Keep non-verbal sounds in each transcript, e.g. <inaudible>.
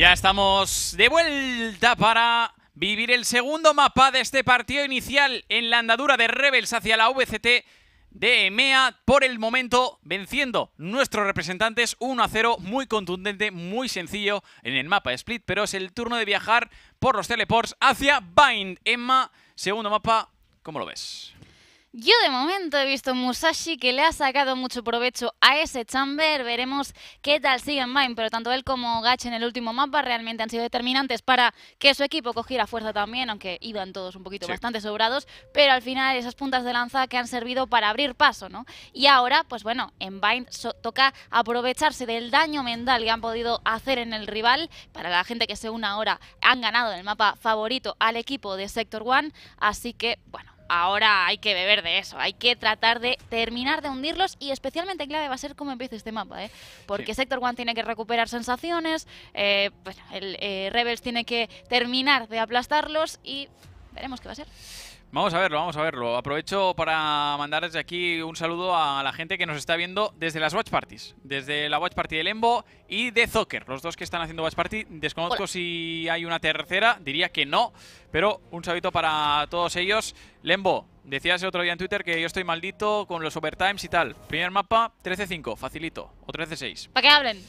Ya estamos de vuelta para vivir el segundo mapa de este partido inicial en la andadura de Rebels hacia la VCT de EMEA. Por el momento venciendo nuestros representantes 1 a 0, muy contundente, muy sencillo en el mapa de Split, pero es el turno de viajar por los teleports hacia Bind. Emma, segundo mapa, ¿cómo lo ves? Yo de momento he visto Musashi que le ha sacado mucho provecho a ese chamber. Veremos qué tal sigue en Vine, pero tanto él como Gach en el último mapa realmente han sido determinantes para que su equipo cogiera fuerza también, aunque iban todos un poquito bastante sobrados, pero al final esas puntas de lanza que han servido para abrir paso, ¿no? Y ahora, pues bueno, en Vine toca aprovecharse del daño mental que han podido hacer en el rival. Para la gente que se una ahora, han ganado el mapa favorito al equipo de Sector One, así que, bueno, ahora hay que beber de eso, hay que tratar de terminar de hundirlos y especialmente clave va a ser cómo empieza este mapa, ¿eh? porque Sector One tiene que recuperar sensaciones, eh, el eh, Rebels tiene que terminar de aplastarlos y veremos qué va a ser. Vamos a verlo, vamos a verlo. Aprovecho para mandar desde aquí un saludo a la gente que nos está viendo desde las Watch Parties. Desde la Watch Party de Lembo y de Zocker. Los dos que están haciendo Watch Party. Desconozco si hay una tercera, diría que no. Pero un saludo para todos ellos. Lembo, decías el otro día en Twitter que yo estoy maldito con los overtimes y tal. Primer mapa, 13-5, facilito. O 13-6. ¿Para qué hablen?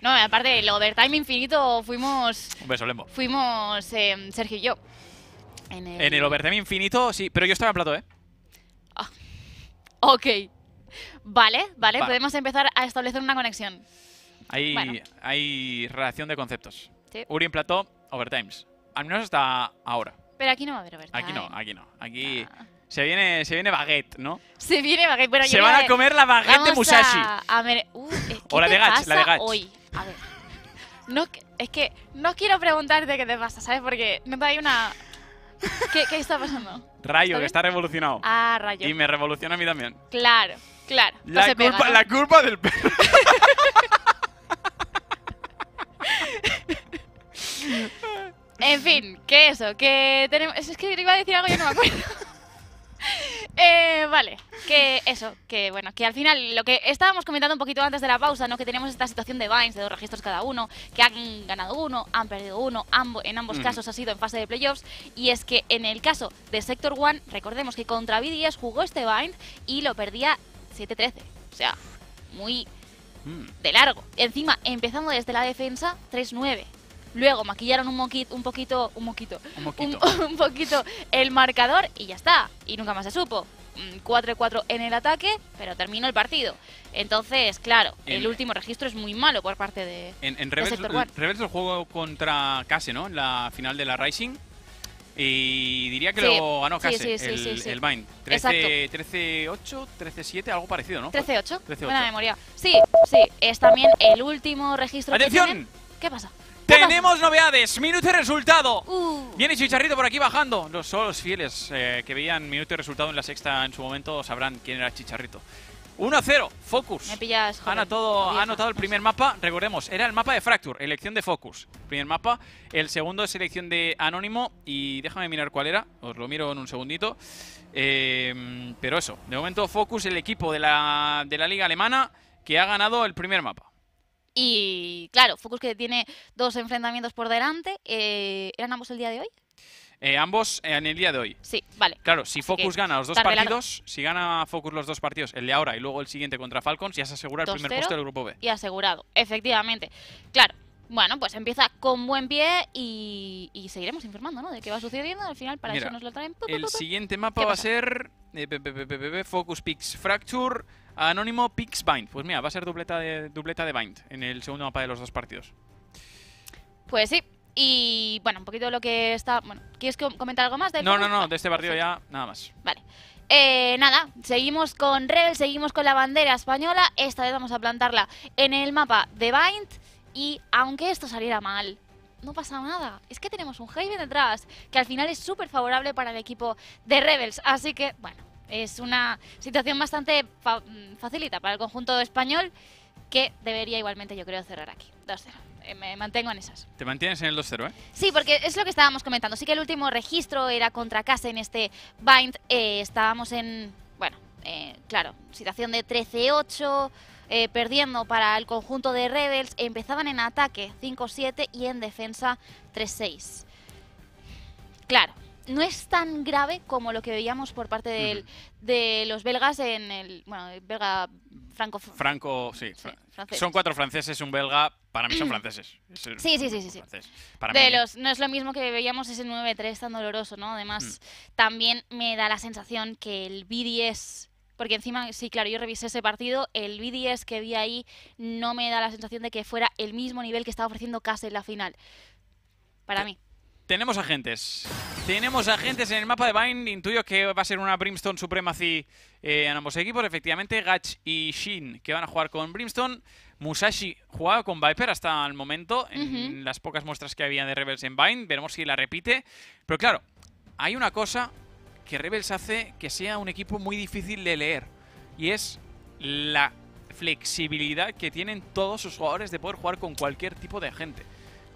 No, aparte el overtime infinito fuimos... Un beso, Lembo. Fuimos eh, Sergio y yo. En el, overtime infinito, sí, pero yo estaba en plato, ¿eh? Ah, ok. Vale, vale, podemos empezar a establecer una conexión. Hay, hay relación de conceptos. Uri en plato overtimes. Al menos hasta ahora. Pero aquí no va a haber overtime. Aquí no, aquí no. Aquí ah. se, viene, se viene baguette, ¿no? Se viene baguette. Bueno, se van a, comer la baguette de Musashi. A, uh, o la de Gach, la de Gach. hoy? A ver. es que no quiero preguntarte qué te pasa, ¿sabes? Porque no te hay una... ¿Qué, está pasando? Rayo, que está revolucionado. Ah, Rayo. Y me revoluciona a mí también. Claro, claro. La, culpa, la culpa del perro. <laughs> en fin, que eso, que tenemos... Es que iba a decir algo y no me acuerdo. Eh, vale, que eso, que bueno, que al final lo que estábamos comentando un poquito antes de la pausa, ¿no? Que tenemos esta situación de Vines, de dos registros cada uno, que han ganado uno, han perdido uno, en ambos casos ha sido en fase de playoffs, y es que en el caso de Sector One, recordemos que contra BDS jugó este Vines y lo perdía 7-13, o sea, muy mm. de largo. Encima, empezando desde la defensa, 3-9. Luego maquillaron un, moquito, un poquito, un moquito, <laughs> un, poquito el marcador y ya está. Y nunca más se supo. 4-4 mm, en el ataque, pero terminó el partido. Entonces, claro, el, último registro es muy malo por parte de. En, en el juego contra Case, ¿no? En la final de la Rising. Y diría que lo ganó sí, el, el Bind. 13-8, 13-7, algo parecido, ¿no? 13-8. Buena memoria. Sí, sí. Es también el último registro. ¡Atención! ¿Qué pasa? Tenemos novedades, minuto y resultado. Uh. Viene Chicharrito por aquí bajando. Los fieles eh, que veían minuto y resultado en la sexta en su momento sabrán quién era Chicharrito. 1-0, Focus. Me pillas, ha, anotado, el primer mapa, recordemos, era el mapa de Fracture, elección de Focus. Primer mapa, el segundo es elección de Anónimo y déjame mirar cuál era, os lo miro en un segundito. Em, pero eso, de momento Focus, el equipo de la liga alemana que ha ganado el primer mapa. Y claro, Focus que tiene dos enfrentamientos por delante. Eh, ¿Eran ambos el día de hoy? Eh, ambos en el día de hoy. Sí, vale. Claro, si Focus gana los dos partidos, si gana Focus los dos partidos, el de ahora y luego el siguiente contra Falcons, ya se asegura el primer puesto del grupo B. Y asegurado, efectivamente. Claro, bueno, pues empieza con buen pie y, seguiremos informando, ¿no? De qué va sucediendo. Al final, para eso nos lo traen. el siguiente mapa va a ser eh, Focus Pix Fracture. Anónimo Pix Bind. Pues mira, va a ser dubleta de, de Bind en el segundo mapa de los dos partidos. Pues sí. Y bueno, un poquito lo que está. Bueno, ¿quieres comentar algo más? de no, no, no, de este partido ya nada más. Vale. Eh, nada, seguimos con Rebel, seguimos con la bandera española. Esta vez vamos a plantarla en el mapa de Bind. Y aunque esto saliera mal, no pasa nada. Es que tenemos un Haven detrás, que al final es súper favorable para el equipo de Rebels. Así que, bueno, es una situación bastante mm, facilita para el conjunto español, que debería igualmente, yo creo, cerrar aquí. 2-0 eh, me mantengo en esas. ¿Te mantienes en el 2-0, eh? Sí, porque es lo que estábamos comentando. Sí que el último registro era contra casa en este Bind. Eh, estábamos en, bueno, eh, claro, situación de 13-8. Eh, perdiendo para el conjunto de Rebels. Empezaban en ataque 5-7 y en defensa 3-6. Claro, no es tan grave como lo que veíamos por parte de los belgas en el. Bueno, el belga franco. Franco, sí. son cuatro franceses, un belga. Para mí son franceses. <clears throat> sí, sí, sí. sí, los, no es lo mismo que veíamos ese 9-3 tan doloroso, ¿no? Además, mm. también me da la sensación que el BDS porque encima, sí, claro, yo revisé ese partido, el BDS que vi ahí no me da la sensación de que fuera el mismo nivel que estaba ofreciendo Case en la final, para mí. Tenemos agentes. Tenemos agentes en el mapa de Vine. Intuyo que va a ser una Brimstone Supremacy eh, en ambos equipos. Efectivamente, Gach y Shin, que van a jugar con Brimstone. Musashi jugaba con Viper hasta el momento, en las pocas muestras que había de Rebels en Vine. Veremos si la repite. Pero claro, hay una cosa que Rebels hace que sea un equipo muy difícil de leer. Y es la flexibilidad que tienen todos sus jugadores de poder jugar con cualquier tipo de gente.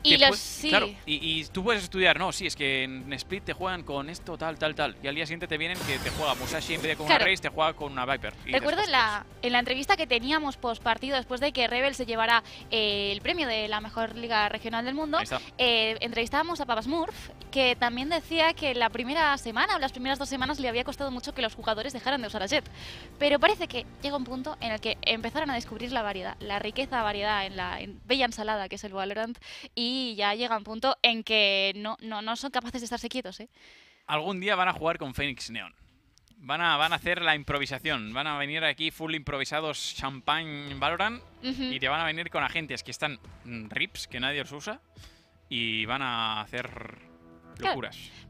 Y los, Claro, y, tú puedes estudiar, no, sí, es que en Split te juegan con esto, tal, tal, tal. Y al día siguiente te vienen que te juega Musashi en vez de con una te juega con una Viper. Recuerdo en la, en la entrevista que teníamos post partido, después de que Rebel se llevara eh, el premio de la mejor liga regional del mundo, eh, entrevistábamos a Papas Murph, que también decía que la primera semana o las primeras dos semanas le había costado mucho que los jugadores dejaran de usar a Jet. Pero parece que llega un punto en el que empezaron a descubrir la variedad, la riqueza variedad en la bella ensalada que es el Valorant. Y y ya llega un punto en que no, no, son capaces de estarse quietos. ¿eh? Algún día van a jugar con Phoenix Neon. Van a, van a hacer la improvisación. Van a venir aquí full improvisados Champagne Valorant y te van a venir con agentes que están mm, rips, que nadie los usa, y van a hacer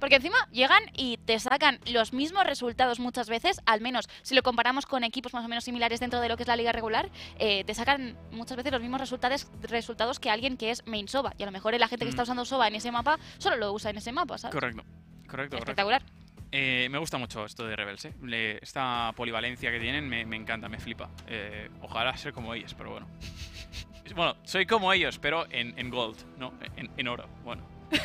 porque encima llegan y te sacan los mismos resultados muchas veces, al menos si lo comparamos con equipos más o menos similares dentro de lo que es la liga regular, eh, te sacan muchas veces los mismos resultados, resultados que alguien que es main Soba. Y a lo mejor la gente que está mm. usando Soba en ese mapa solo lo usa en ese mapa, ¿sabes? Correcto, correcto. Espectacular. Eh, me gusta mucho esto de Rebels, eh. esta polivalencia que tienen me, encanta, me flipa. ojalá ser como ellos, pero bueno. <laughs> bueno, soy como ellos, pero en, gold, ¿no? En, en oro, bueno. <laughs>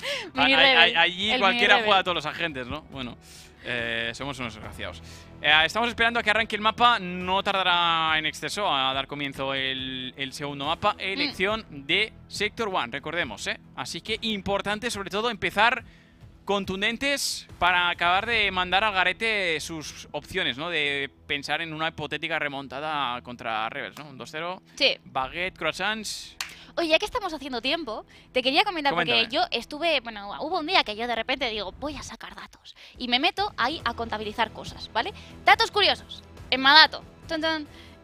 <laughs> allí cualquiera juega a todos los agentes, ¿no? Bueno, eh, somos unos desgraciados. Eh, estamos esperando a que arranque el mapa. No tardará en exceso a dar comienzo el, segundo mapa. Mm. Elección de Sector one, recordemos, ¿eh? Así que importante, sobre todo, empezar contundentes para acabar de mandar al garete sus opciones, ¿no? De pensar en una hipotética remontada contra Rebels, ¿no? Un 2-0. Sí. Baguette, croissants, Oye, ya que estamos haciendo tiempo, te quería comentar porque yo estuve, bueno, hubo un día que yo de repente digo, voy a sacar datos. Y me meto ahí a contabilizar cosas, ¿vale? Datos curiosos. En Madato.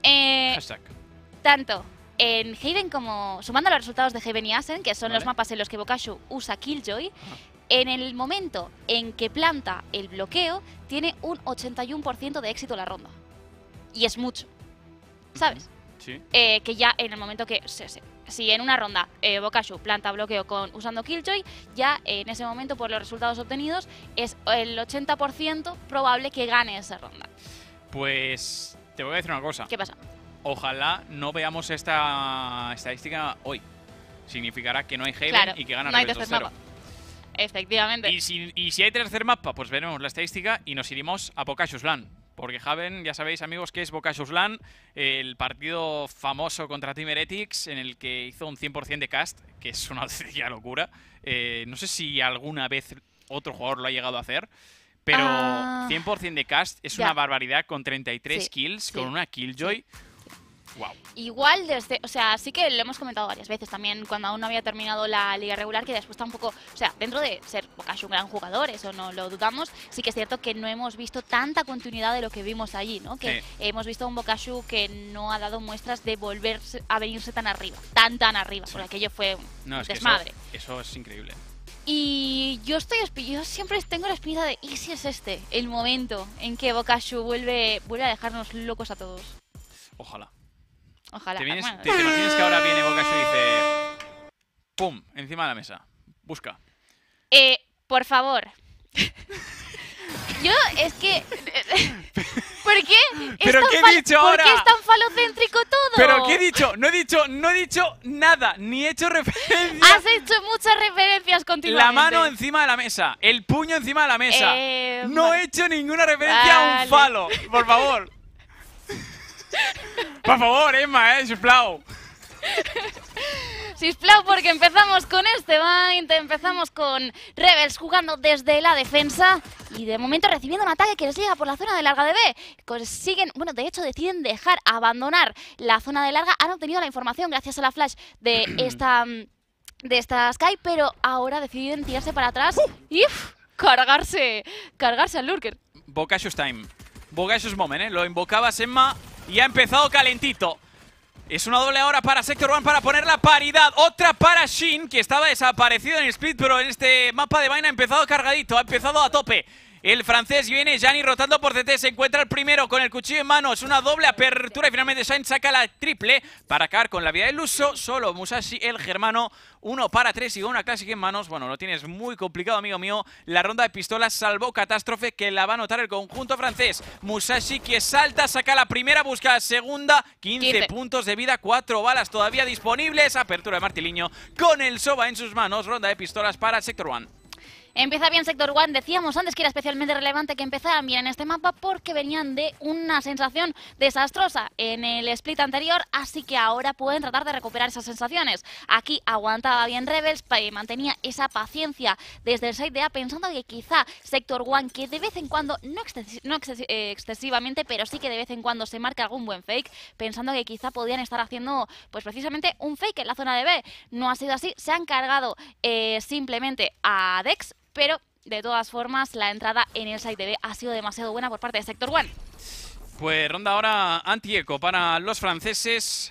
Eh, tanto en Haven como, sumando los resultados de Haven y Asen, que son los mapas en los que Bokashu usa Killjoy, en el momento en que planta el bloqueo, tiene un 81% de éxito la ronda. Y es mucho. ¿Sabes? Sí. Eh, que ya en el momento que se, se si en una ronda eh, Bokashu planta bloqueo con, usando Killjoy, ya eh, en ese momento por los resultados obtenidos es el 80% probable que gane esa ronda. Pues te voy a decir una cosa. ¿Qué pasa? Ojalá no veamos esta estadística hoy. Significará que no hay Haven y que gana no hay tercer Efectivamente. Y si, hay tercer mapa, pues veremos la estadística y nos iremos a Bokashu's Land porque Haven, ya sabéis amigos, que es Boca el partido famoso contra Team en el que hizo un 100% de cast, que es una <laughs> locura. Eh, no sé si alguna vez otro jugador lo ha llegado a hacer, pero 100% ah. de cast es una barbaridad con 33 kills, con una Killjoy. Igual desde, o sea, sí que lo hemos comentado varias veces también cuando aún no había terminado la liga regular, que después tampoco, o sea, dentro de ser Bokashu un gran jugador, eso no lo dudamos, sí que es cierto que no hemos visto tanta continuidad de lo que vimos allí, ¿no? Que hemos visto un Bokashu que no ha dado muestras de volver a venirse tan arriba, tan tan arriba, porque aquello fue un desmadre. eso, es increíble. Y yo estoy yo siempre tengo la espinita de ¿y si es este el momento en que Bocashu vuelve a dejarnos locos a todos? Ojalá. Ojalá. Te, imaginas que ahora viene boca y dice... ¡Pum! Encima de la mesa. Busca. Eh, por favor. <laughs> Yo es que... <laughs> ¿Por qué? qué ¿Por qué es tan falocéntrico todo? ¿Pero qué he dicho? No he dicho, no he dicho nada, ni he hecho referencia. Has hecho muchas referencias continuamente. La mano encima de la mesa, el puño encima de la mesa. Eh, no he hecho ninguna referencia a un falo, por favor. <laughs> Por favor, Emma, eh, Sisplau. Eh, Sisplau, porque empezamos con este bind, empezamos con Rebels jugando desde la defensa y de momento recibiendo un ataque que les llega por la zona de larga de B. Consiguen, bueno, de hecho deciden dejar, abandonar la zona de larga. Han obtenido la información gracias a la flash de <clears throat> esta, mm, de esta Sky, pero ahora deciden tirarse para atrás ¡Uh! y cargarse, cargarse al Lurker. Bocasio's time. Bocasius moment, ¿eh? Lo invocabas, Emma, y ha empezado calentito. Es una doble ahora para Sector One para poner la paridad. Otra para Shin, que estaba desaparecido en el split, pero en este mapa de vaina ha empezado cargadito, ha empezado a tope. El francés viene, Gianni rotando por CT, se encuentra el primero con el cuchillo en manos, una doble apertura y finalmente Sainz saca la triple para acabar con la vida del uso. Solo Musashi, el germano, uno para tres y una clásica en manos. Bueno, lo tienes muy complicado, amigo mío. La ronda de pistolas salvó catástrofe que la va a notar el conjunto francés. Musashi que salta, saca la primera, busca la segunda, 15, puntos de vida, cuatro balas todavía disponibles. Apertura de Martiliño con el soba en sus manos, ronda de pistolas para el sector One. Empieza bien Sector One. Decíamos antes que era especialmente relevante que empezaran bien en este mapa porque venían de una sensación desastrosa en el split anterior, así que ahora pueden tratar de recuperar esas sensaciones. Aquí aguantaba bien Rebels, mantenía esa paciencia desde el side A pensando que quizá Sector One, que de vez en cuando, no, eh, excesivamente, pero sí que de vez en cuando se marca algún buen fake, pensando que quizá podían estar haciendo pues precisamente un fake en la zona de B. No ha sido así, se han cargado eh, simplemente a Dex pero de todas formas la entrada en el site B ha sido demasiado buena por parte de Sector One. Pues ronda ahora anti-eco para los franceses.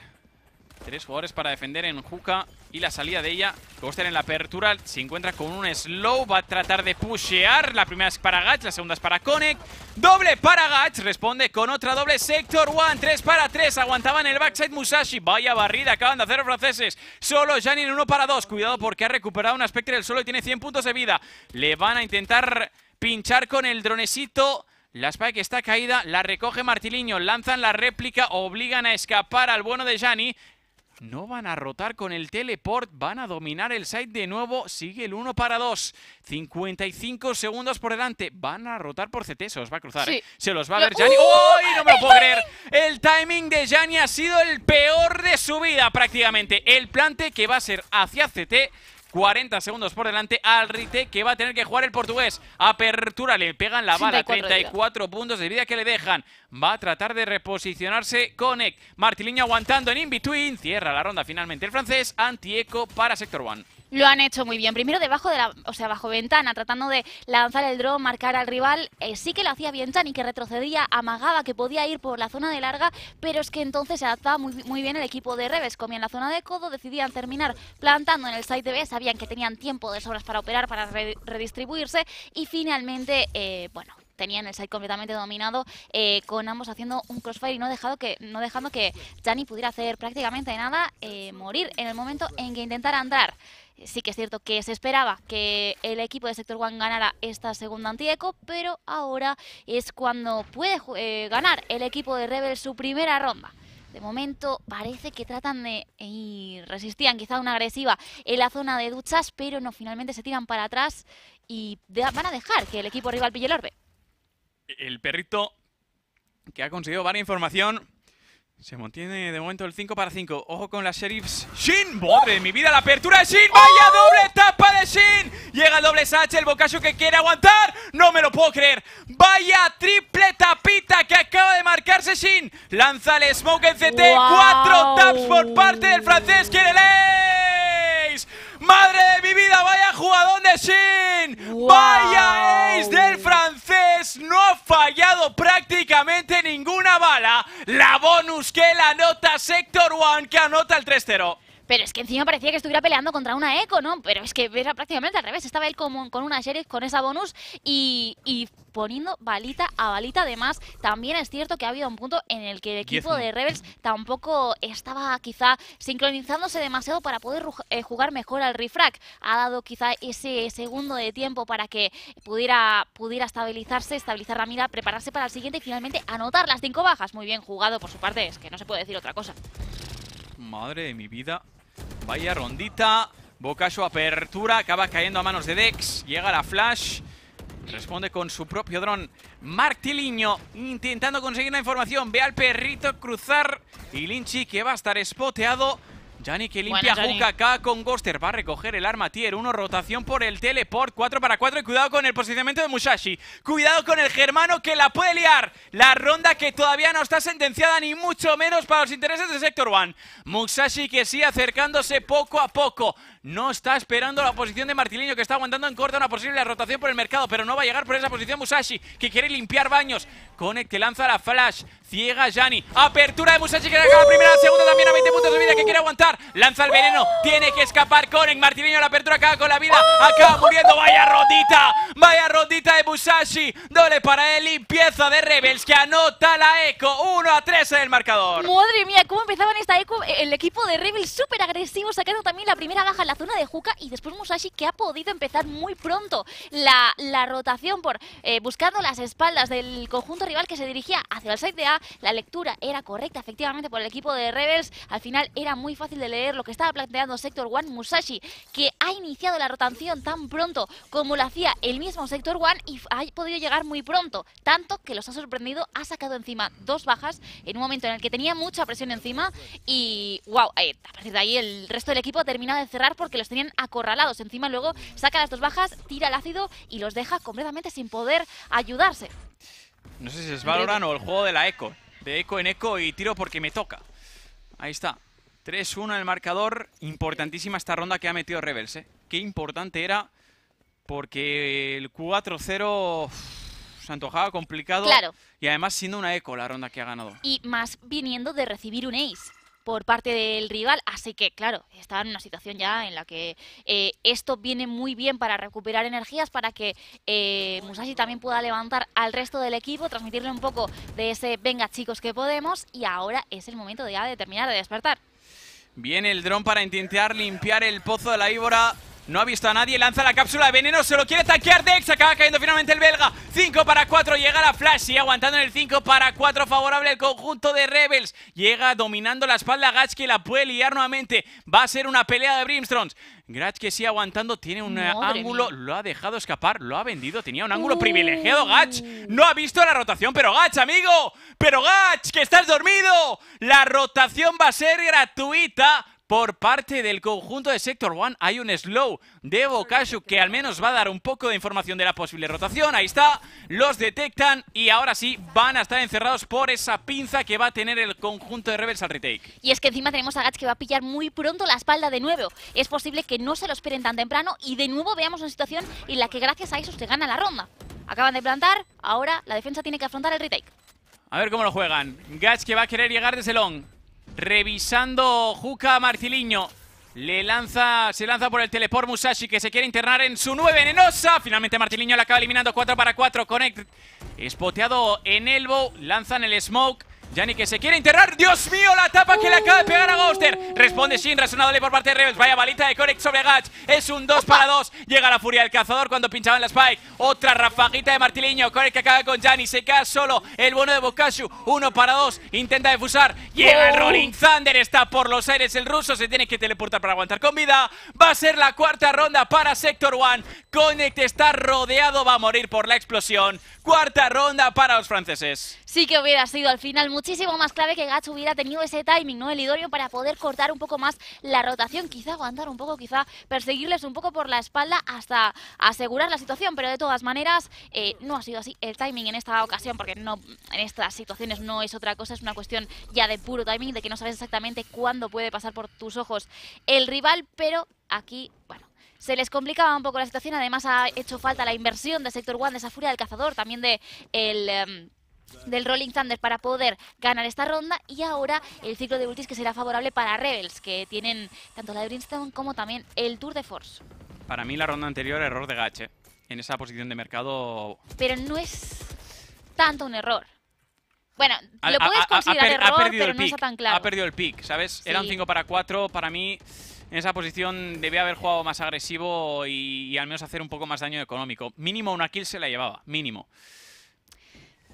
Tres jugadores para defender en Juca y la salida de ella. Coster en la apertura se encuentra con un slow, va a tratar de pushear. La primera es para Gatch, la segunda es para Konek. Doble para Gatch, responde con otra doble Sector One. 3 para 3, aguantaban el backside Musashi. Vaya barrida, acaban de hacer los franceses. Solo Jani en 1 para 2. Cuidado porque ha recuperado un aspecto del solo y tiene 100 puntos de vida. Le van a intentar pinchar con el dronecito. La Spike está caída, la recoge Martiliño, lanzan la réplica, obligan a escapar al bueno de Jani. No van a rotar con el teleport, van a dominar el site de nuevo. Sigue el 1 para 2. 55 segundos por delante. Van a rotar por CT, se los va a cruzar. ¿eh? Se los va a ver Jani. ¡Uh! ¡Uy! ¡No me lo puedo creer! El timing de Jani ha sido el peor de su vida prácticamente. El plante que va a ser hacia CT 40 segundos por delante al Rite, que va a tener que jugar el portugués. Apertura, le pegan la bala. 34, puntos de vida que le dejan. Va a tratar de reposicionarse Connect. Martiliño aguantando en in-between. Cierra la ronda finalmente el francés. Antieco para Sector One. Lo han hecho muy bien. Primero debajo de la, o sea, bajo ventana, tratando de lanzar el drone, marcar al rival. Eh, sí que lo hacía bien Jani, que retrocedía, amagaba, que podía ir por la zona de larga, pero es que entonces se adaptaba muy, muy bien el equipo de Reves. Comían la zona de codo, decidían terminar plantando en el site de B, sabían que tenían tiempo de sobras para operar, para redistribuirse y finalmente, eh, bueno, tenían el site completamente dominado eh, con ambos haciendo un crossfire y no dejado que no dejando que Jani pudiera hacer prácticamente nada morir en el momento en que intentara andar Sí que es cierto que se esperaba que el equipo de Sector One ganara esta segunda antieco, pero ahora es cuando puede eh, ganar el equipo de Rebel su primera ronda. De momento parece que tratan de... ir, eh, resistían quizá una agresiva en la zona de duchas, pero no, finalmente se tiran para atrás y van a dejar que el equipo rival pille el orbe. El perrito que ha conseguido varia información se mantiene de momento el 5 para 5. Ojo con la sheriffs. Shin, madre de mi vida, la apertura de Shin. Vaya ¡Oh! doble tapa de Shin. Llega el doble Sache, el bocacho que quiere aguantar. No me lo puedo creer. Vaya triple tapita que acaba de marcarse Shin. Lanza el smoke en CT. Cuatro taps por parte del francés. Quiere ace! Madre de mi vida, vaya jugadón de Sin. Vaya ace del francés. No ha fallado prácticamente ninguna bala. La bonus que la anota Sector One, que anota el 3-0. Pero es que encima parecía que estuviera peleando contra una eco, ¿no? Pero es que era prácticamente al revés. Estaba él como, con una sheriff, con esa bonus y, poniendo balita a balita. Además, también es cierto que ha habido un punto en el que el equipo de Rebels tampoco estaba quizá sincronizándose demasiado para poder eh, jugar mejor al refrack. Ha dado quizá ese segundo de tiempo para que pudiera, pudiera estabilizarse, estabilizar la mira, prepararse para el siguiente y finalmente anotar las cinco bajas. Muy bien jugado por su parte, es que no se puede decir otra cosa madre de mi vida. Vaya rondita. su apertura. Acaba cayendo a manos de Dex. Llega la flash. Responde con su propio dron. Martiliño intentando conseguir la información. Ve al perrito cruzar. Y Linchi que va a estar spoteado. Jani que limpia acá con Ghoster. Va a recoger el arma tier 1. Rotación por el teleport. 4 para 4. Y cuidado con el posicionamiento de Musashi. Cuidado con el germano que la puede liar. La ronda que todavía no está sentenciada ni mucho menos para los intereses de Sector One. Musashi que sigue acercándose poco a poco. No está esperando la posición de Martileño, que está aguantando en corta una posible rotación por el mercado, pero no va a llegar por esa posición Musashi, que quiere limpiar baños. Connect que lanza la flash, ciega Yanni. Apertura de Musashi, que acaba la primera, segunda también a 20 puntos de vida, que quiere aguantar. Lanza el veneno, tiene que escapar Connect. Martileño la apertura acaba con la vida, acaba muriendo. Vaya rodita, vaya rodita de Musashi. Doble para él, limpieza de Rebels, que anota la eco. 1 a 3 en el marcador. Madre mía, cómo empezaban esta eco. El equipo de Rebels súper agresivo, sacando también la primera baja zona de Juca y después Musashi que ha podido empezar muy pronto la, rotación por eh, buscando las espaldas del conjunto rival que se dirigía hacia el side de A. La lectura era correcta efectivamente por el equipo de Rebels. Al final era muy fácil de leer lo que estaba planteando Sector One Musashi que ha iniciado la rotación tan pronto como lo hacía el mismo Sector One y ha podido llegar muy pronto. Tanto que los ha sorprendido, ha sacado encima dos bajas en un momento en el que tenía mucha presión encima y wow, eh, a partir de ahí el resto del equipo ha terminado de cerrar porque los tenían acorralados. Encima luego saca las dos bajas, tira el ácido y los deja completamente sin poder ayudarse. No sé si es valoran o el juego de la eco. De eco en eco y tiro porque me toca. Ahí está. 3-1 el marcador. Importantísima esta ronda que ha metido Rebels. Eh. Qué importante era porque el 4-0 se antojaba complicado. Y además siendo una eco la ronda que ha ganado. Y más viniendo de recibir un ace por parte del rival. Así que, claro, está en una situación ya en la que eh, esto viene muy bien para recuperar energías, para que eh, Musashi también pueda levantar al resto del equipo, transmitirle un poco de ese venga chicos que podemos y ahora es el momento ya de terminar de despertar. Viene el dron para intentar limpiar el pozo de la íbora. No ha visto a nadie, lanza la cápsula de veneno, se lo quiere tanquear Dex, acaba cayendo finalmente el belga. 5 para 4, llega la Flash y aguantando en el 5 para 4 favorable el conjunto de Rebels. Llega dominando la espalda que la puede liar nuevamente. Va a ser una pelea de Brimstones. que sigue aguantando, tiene un ángulo, lo ha dejado escapar, lo ha vendido, tenía un ángulo uh. privilegiado Gatch. No ha visto la rotación, pero Gach, amigo, pero Gatch, que estás dormido. La rotación va a ser gratuita por parte del conjunto de Sector One. Hay un slow de Bokashu que al menos va a dar un poco de información de la posible rotación. Ahí está, los detectan y ahora sí van a estar encerrados por esa pinza que va a tener el conjunto de Rebels al retake. Y es que encima tenemos a Gats que va a pillar muy pronto la espalda de nuevo. Es posible que no se lo esperen tan temprano y de nuevo veamos una situación en la que gracias a eso se gana la ronda. Acaban de plantar, ahora la defensa tiene que afrontar el retake. A ver cómo lo juegan. Gats que va a querer llegar desde long revisando Juca Marciliño. Le lanza, se lanza por el teleport Musashi que se quiere internar en su 9 venenosa. Finalmente Martiliño la acaba eliminando 4 para 4. Connect espoteado en Elbow. Lanzan el smoke. Yanni que se quiere enterrar. ¡Dios mío! La tapa que le acaba de pegar a uh. Ghoster. Responde sin es por parte de Rebels. Vaya balita de Connect sobre Gatch. Es un 2 para 2. Llega la furia del cazador cuando pinchaba en la Spike. Otra rafajita de Martiliño. Konect que acaba con Yanni. Se cae solo el bono de Bokashu. 1 para 2. Intenta defusar. Llega el oh. Rolling Thunder. Está por los aires el ruso. Se tiene que teleportar para aguantar con vida. Va a ser la cuarta ronda para Sector One. Connect está rodeado. Va a morir por la explosión. Cuarta ronda para los franceses. Sí que hubiera sido al final mucho muchísimo más clave que Gats hubiera tenido ese timing, ¿no? El Idorio para poder cortar un poco más la rotación, quizá aguantar un poco, quizá perseguirles un poco por la espalda hasta asegurar la situación, pero de todas maneras eh, no ha sido así el timing en esta ocasión, porque no en estas situaciones no es otra cosa, es una cuestión ya de puro timing, de que no sabes exactamente cuándo puede pasar por tus ojos el rival, pero aquí, bueno, se les complicaba un poco la situación. Además, ha hecho falta la inversión de Sector One, de esa furia del cazador, también de el... Em, del Rolling Thunder para poder ganar esta ronda y ahora el ciclo de ultis que será favorable para Rebels, que tienen tanto la de como también el Tour de Force. Para mí la ronda anterior, error de Gache, en esa posición de mercado... Pero no es tanto un error. Bueno, lo puedes considerar error, pero no está tan claro. Ha perdido el pick, ¿sabes? Era un 5 para 4, para mí... En esa posición debía haber jugado más agresivo y, y al menos hacer un poco más daño económico. Mínimo una kill se la llevaba, mínimo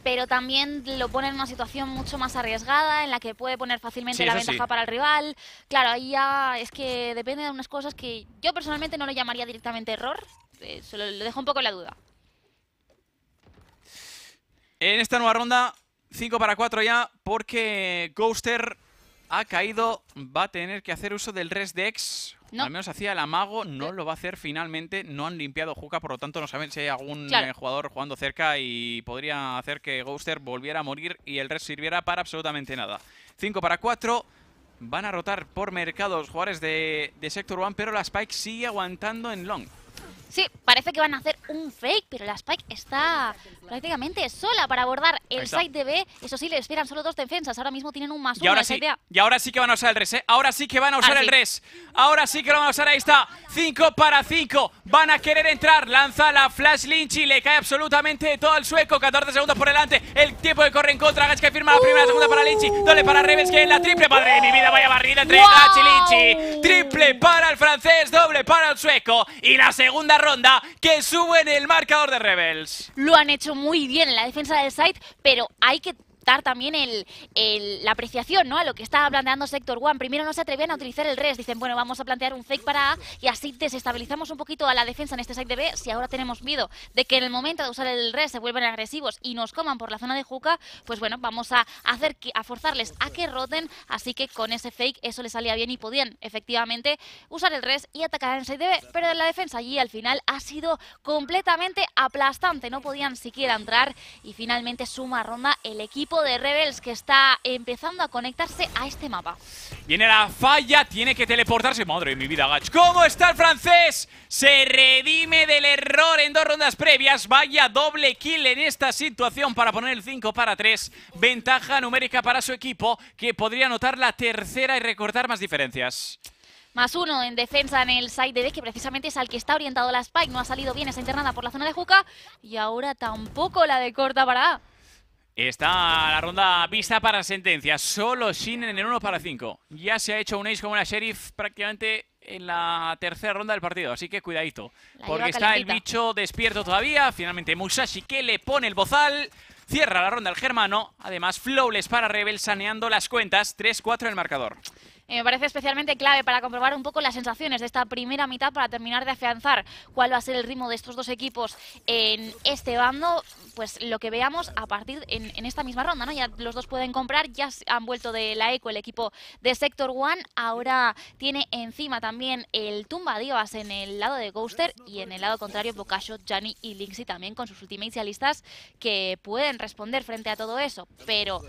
pero también lo pone en una situación mucho más arriesgada, en la que puede poner fácilmente la ventaja para el rival. Claro, ahí ya es que depende de unas cosas que yo personalmente no lo llamaría directamente error, eh, se lo, dejo un poco en la duda. En esta nueva ronda, 5 para 4 ya, porque Ghoster ha caído, va a tener que hacer uso del Resdex. dex. Al menos hacía el amago, no lo va a hacer finalmente. No han limpiado Juca, por lo tanto no saben si hay algún eh, jugador jugando cerca y podría hacer que Ghoster volviera a morir y el Res sirviera para absolutamente nada. 5 para 4. Van a rotar por mercados jugadores de, de Sector One, pero la Spike sigue aguantando en long. Sí, parece que van a hacer un fake, pero la Spike está prácticamente sola para abordar el site de B. Eso sí, le esperan solo dos defensas. Ahora mismo tienen un más uno. Y ahora, sí, y ahora sí que van a usar el res, ¿eh? Ahora sí que van a usar ah, el res. Ahora sí que lo van a usar. Ahí está. 5 para 5. Van a querer entrar. Lanza la Flash Lynch y le cae absolutamente todo al sueco. 14 segundos por delante. El tiempo que corre en contra. Gach que firma la primera, segunda para Lynch. Doble para Reves que en la triple. Madre de mi vida, vaya barrida entre Lynch. Triple para el francés, doble para el sueco. Y la segunda ronda que sube en el marcador de Rebels. Lo han hecho muy bien en la defensa del site, pero hay que dar también el, la apreciación a lo que estaba planteando Sector One. Primero no se atrevían a utilizar el res, dicen, bueno, vamos a plantear un fake para A y así desestabilizamos un poquito a la defensa en este side de B. Si ahora tenemos miedo de que en el momento de usar el res se vuelvan agresivos y nos coman por la zona de Juca, pues bueno, vamos a, hacer que, a forzarles a que roten, así que con ese fake eso les salía bien y podían efectivamente usar el res y atacar en side de B, pero la defensa allí al final ha sido completamente aplastante, no podían siquiera entrar y finalmente suma ronda el equipo de Rebels que está empezando a conectarse a este mapa. Viene la falla, tiene que teleportarse. Madre de mi vida, Gach. ¿Cómo está el francés? Se redime del error en dos rondas previas. Vaya doble kill en esta situación para poner el 5 para 3. Ventaja numérica para su equipo que podría anotar la tercera y recortar más diferencias. Más uno en defensa en el side de D, que precisamente es al que está orientado la Spike. No ha salido bien esa internada por la zona de Juca. Y ahora tampoco la de corta para A. Está la ronda vista para sentencia. Solo Shin en el 1 para 5. Ya se ha hecho un ace con una sheriff prácticamente en la tercera ronda del partido. Así que cuidadito. porque está el bicho despierto todavía. Finalmente Musashi que le pone el bozal. Cierra la ronda el germano. Además, Flowless para Rebel saneando las cuentas. 3-4 en el marcador. Eh, me parece especialmente clave para comprobar un poco las sensaciones de esta primera mitad para terminar de afianzar cuál va a ser el ritmo de estos dos equipos en este bando, pues lo que veamos a partir en, esta misma ronda, ¿no? Ya los dos pueden comprar, ya han vuelto de la ECO el equipo de Sector One, ahora tiene encima también el Tumba Divas en el lado de Ghoster y en el lado contrario boccaccio, Jani y Linksy también con sus ultimates y alistas que pueden responder frente a todo eso, pero...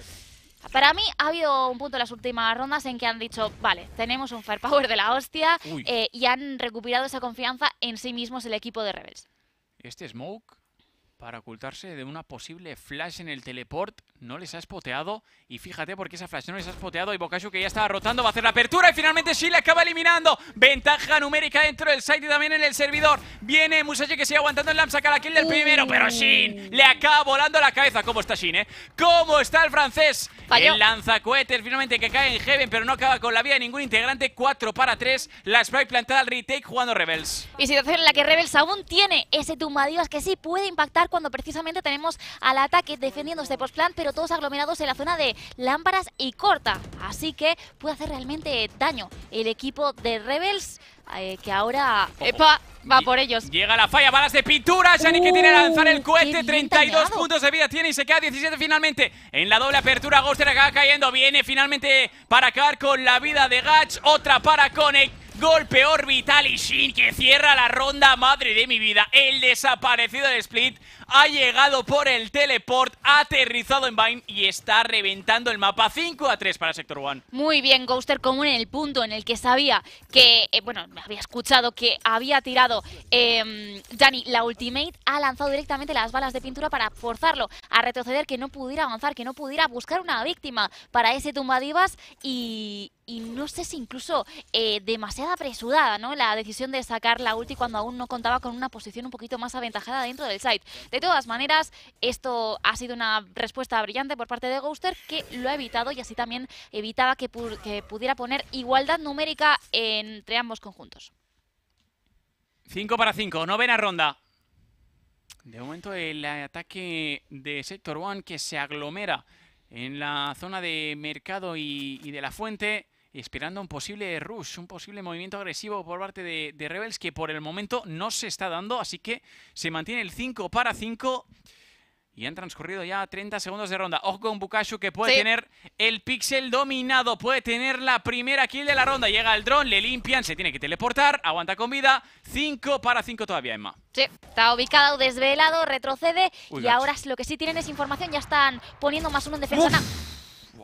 Para mí ha habido un punto en las últimas rondas en que han dicho, vale, tenemos un firepower de la hostia eh, y han recuperado esa confianza en sí mismos el equipo de Rebels. Este Smoke para ocultarse de una posible flash en el teleport. No les ha spoteado. Y fíjate porque esa flash no les ha spoteado. Y Bokashu que ya estaba rotando va a hacer la apertura. Y finalmente Shin le acaba eliminando. Ventaja numérica dentro del site y también en el servidor. Viene Musashi que sigue aguantando el lamp. Saca la kill del primero. Pero Shin le acaba volando la cabeza. ¿Cómo está Shin, eh? ¿Cómo está el francés? Falló. El lanzacohetes finalmente que cae en Heaven. Pero no acaba con la vida de ningún integrante. 4 para 3. La Sprite plantada al retake jugando Rebels. Y situación en la que Rebels aún tiene ese Es que sí puede impactar cuando precisamente tenemos al ataque defendiéndose este por plan, pero todos aglomerados en la zona de lámparas y corta. Así que puede hacer realmente daño el equipo de Rebels, eh, que ahora... Va por ellos. Llega la falla, balas de pintura. Shani que tiene que uh, lanzar el cohete. 32 puntos de vida tiene y se queda 17 finalmente. En la doble apertura, Ghoster acaba cayendo. Viene finalmente para acabar con la vida de Gatch. Otra para Connect. Golpe orbital y Shin que cierra la ronda madre de mi vida. El desaparecido del Split ha llegado por el teleport, ha aterrizado en Vine y está reventando el mapa 5 a 3 para Sector 1. Muy bien, Ghoster, Común en el punto en el que sabía que, eh, bueno, me había escuchado que había tirado eh, la ultimate, ha lanzado directamente las balas de pintura para forzarlo a retroceder, que no pudiera avanzar, que no pudiera buscar una víctima para ese tumbadivas y, y no sé si incluso eh, demasiada apresurada, ¿no? La decisión de sacar la ulti cuando aún no contaba con una posición un poquito más aventajada dentro del site. De todas maneras, esto ha sido una respuesta brillante por parte de Ghoster que lo ha evitado y así también evitaba que, pudiera poner igualdad numérica entre ambos conjuntos. 5 para 5, novena ronda. De momento el ataque de Sector One que se aglomera en la zona de mercado y de la fuente esperando un posible rush, un posible movimiento agresivo por parte de, Rebels que por el momento no se está dando, así que se mantiene el 5 para 5. Y han transcurrido ya 30 segundos de ronda. Ojo con Bukashu que puede tener el pixel dominado. Puede tener la primera kill de la ronda. Llega el dron, le limpian, se tiene que teleportar. Aguanta con vida. 5 para 5 todavía, Emma. Sí, está ubicado, desvelado, retrocede. y ahora lo que sí tienen es información. Ya están poniendo más uno en defensa.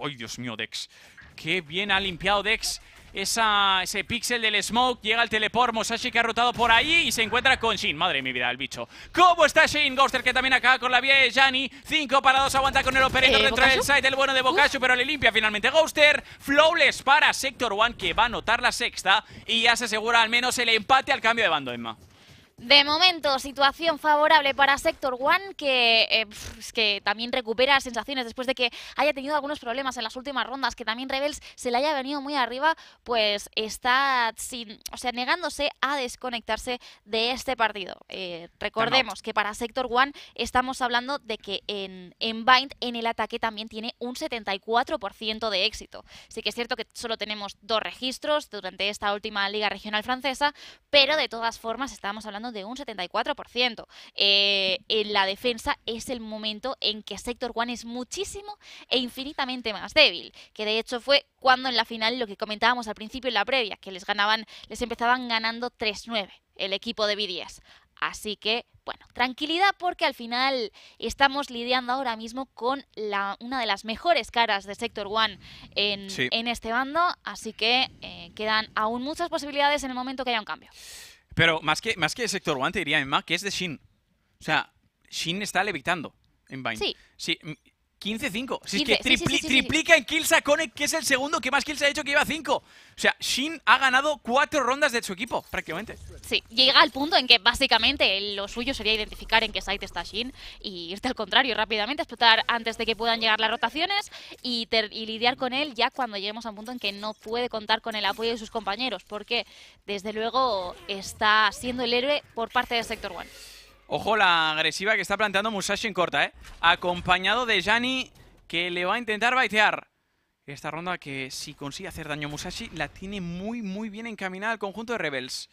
¡Ay, Dios mío, Dex! Qué bien ha limpiado Dex esa, ese pixel del smoke, llega el teleport, Mosashi, que ha rotado por ahí y se encuentra con Shin. Madre mi vida, el bicho. ¿Cómo está Shin? Ghoster que también acaba con la vía de Jani. Cinco para dos. aguanta con el operator eh, dentro del site, el bueno de Bokashu, pero le limpia finalmente Ghoster. Flawless para Sector One que va a anotar la sexta y ya se asegura al menos el empate al cambio de bando, Emma. De momento, situación favorable para Sector One, eh, que, también recupera sensaciones después de que haya tenido algunos problemas en las últimas rondas, que también Rebels se le haya venido muy arriba, pues está sin, o sea, negándose a desconectarse de este partido. Eh, recordemos que para Sector One estamos hablando de que en, en Bind, en el ataque, también tiene un 74% de éxito. Sí que es cierto que solo tenemos dos registros durante esta última Liga Regional Francesa, pero de todas formas estamos hablando de un 74%. Eh, en la defensa es el momento en que Sector One es muchísimo e infinitamente más débil, que de hecho fue cuando en la final lo que comentábamos al principio en la previa, que les ganaban, les empezaban ganando 3-9 el equipo de B10 Así que, bueno, tranquilidad porque al final estamos lidiando ahora mismo con la, una de las mejores caras de Sector One en, este bando, así que eh, quedan aún muchas posibilidades en el momento que haya un cambio. Pero más que, más que el sector One, te diría, Emma, que es de Shin. O sea, Shin está levitando en Vine. Sí. sí 15-5. Si es que triplica en kills a Konek, que es el segundo que más kills ha hecho, que lleva 5. O sea, Shin ha ganado 4 rondas de su equipo, prácticamente. Sí, llega al punto en que básicamente lo suyo sería identificar en qué site está Shin y irte al contrario rápidamente, explotar antes de que puedan llegar las rotaciones y, lidiar con él ya cuando lleguemos a un punto en que no puede contar con el apoyo de sus compañeros, porque desde luego está siendo el héroe por parte de Sector One. Ojo la agresiva que está planteando Musashi en corta, ¿eh? Acompañado de Jani, que le va a intentar baitear. Esta ronda que si consigue hacer daño Musashi, la tiene muy, muy bien encaminada al conjunto de Rebels.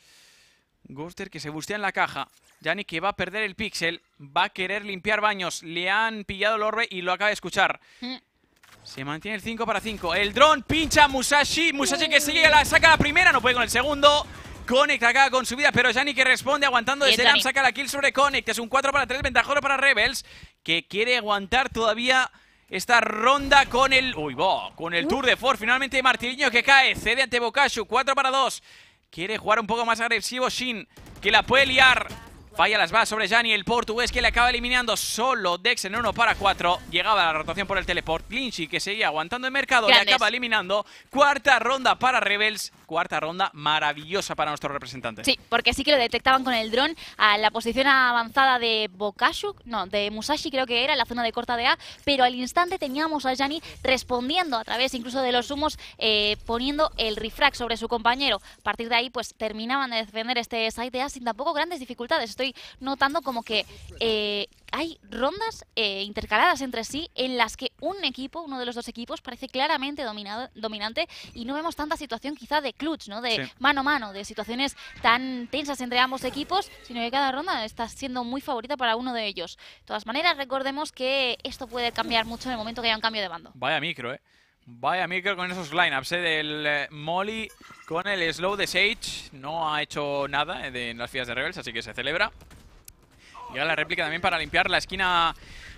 Ghoster que se bustea en la caja. Yanni que va a perder el pixel. Va a querer limpiar baños. Le han pillado el orbe y lo acaba de escuchar. Mm. Se mantiene el 5 para 5. El dron pincha a Musashi. Musashi que sigue, la, saca la primera. No puede con el segundo. Connect acá con su vida, pero Yanni que responde aguantando desde Lam, saca la kill sobre Connect. Es un 4 para 3, ventajoso para Rebels, que quiere aguantar todavía esta ronda con el... Uy, bo, con el Tour de Ford. Finalmente Martiriño que cae, cede ante Bokashu, 4 para 2. Quiere jugar un poco más agresivo Shin, que la puede liar. Falla las bases sobre Yanni, el portugués que le acaba eliminando solo Dex en 1 para 4. Llegaba la rotación por el teleport. Clinchy que seguía aguantando el mercado, le acaba eliminando. Cuarta ronda para Rebels cuarta ronda maravillosa para nuestro representante. Sí, porque sí que lo detectaban con el dron a la posición avanzada de Bokashu, no, de Musashi creo que era, la zona de corta de A, pero al instante teníamos a Jani respondiendo a través incluso de los humos, eh, poniendo el refract sobre su compañero. A partir de ahí, pues terminaban de defender este site de A sin tampoco grandes dificultades. Estoy notando como que... Eh, hay rondas eh, intercaladas entre sí en las que un equipo, uno de los dos equipos, parece claramente dominado, dominante y no vemos tanta situación quizá de clutch, ¿no? De mano a mano, de situaciones tan tensas entre ambos equipos, sino que cada ronda está siendo muy favorita para uno de ellos. De todas maneras, recordemos que esto puede cambiar mucho en el momento que haya un cambio de bando. Vaya micro, ¿eh? Vaya micro con esos lineups ¿eh? del eh, Molly con el slow de Sage. No ha hecho nada en las filas de Rebels, así que se celebra. Y la réplica también para limpiar la esquina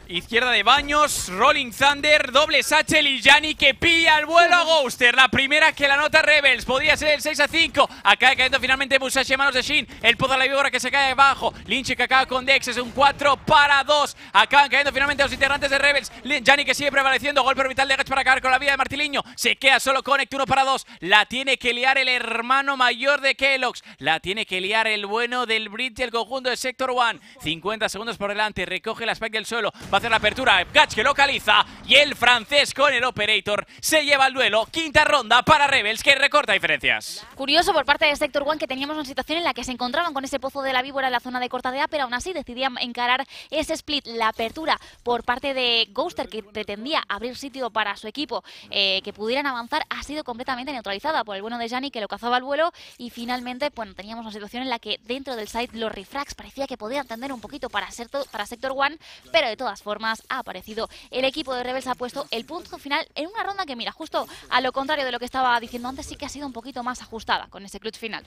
Izquierda de Baños, Rolling Thunder, doble Satchel y Yanni que pilla el vuelo a Ghoster. La primera que la nota Rebels. Podría ser el 6 a 5. Acaba cayendo finalmente Musashi en manos de Shin. El de la víbora que se cae abajo. Lynch que acaba con Dex. Es un 4 para 2. Acaban cayendo finalmente los integrantes de Rebels. Yanni que sigue prevaleciendo. Golpe orbital de Rex para acabar con la vida de Martiliño. Se queda solo Connect 1 para 2. La tiene que liar el hermano mayor de Kellogg's. La tiene que liar el bueno del Brit y el conjunto de Sector One. 50 segundos por delante. Recoge la spike del suelo hacer la apertura Gach que localiza y el francés con el Operator se lleva el duelo. Quinta ronda para Rebels que recorta diferencias. Curioso por parte de Sector One que teníamos una situación en la que se encontraban con ese pozo de la víbora en la zona de corta de A pero aún así decidían encarar ese split. La apertura por parte de Ghoster que pretendía abrir sitio para su equipo eh, que pudieran avanzar ha sido completamente neutralizada por el bueno de Yanni que lo cazaba al vuelo y finalmente bueno, teníamos una situación en la que dentro del site los refracts parecía que podían tender un poquito para, para Sector One, pero de todas formas más ha aparecido. El equipo de Rebels ha puesto el punto final en una ronda que, mira, justo a lo contrario de lo que estaba diciendo antes, sí que ha sido un poquito más ajustada con ese clutch final.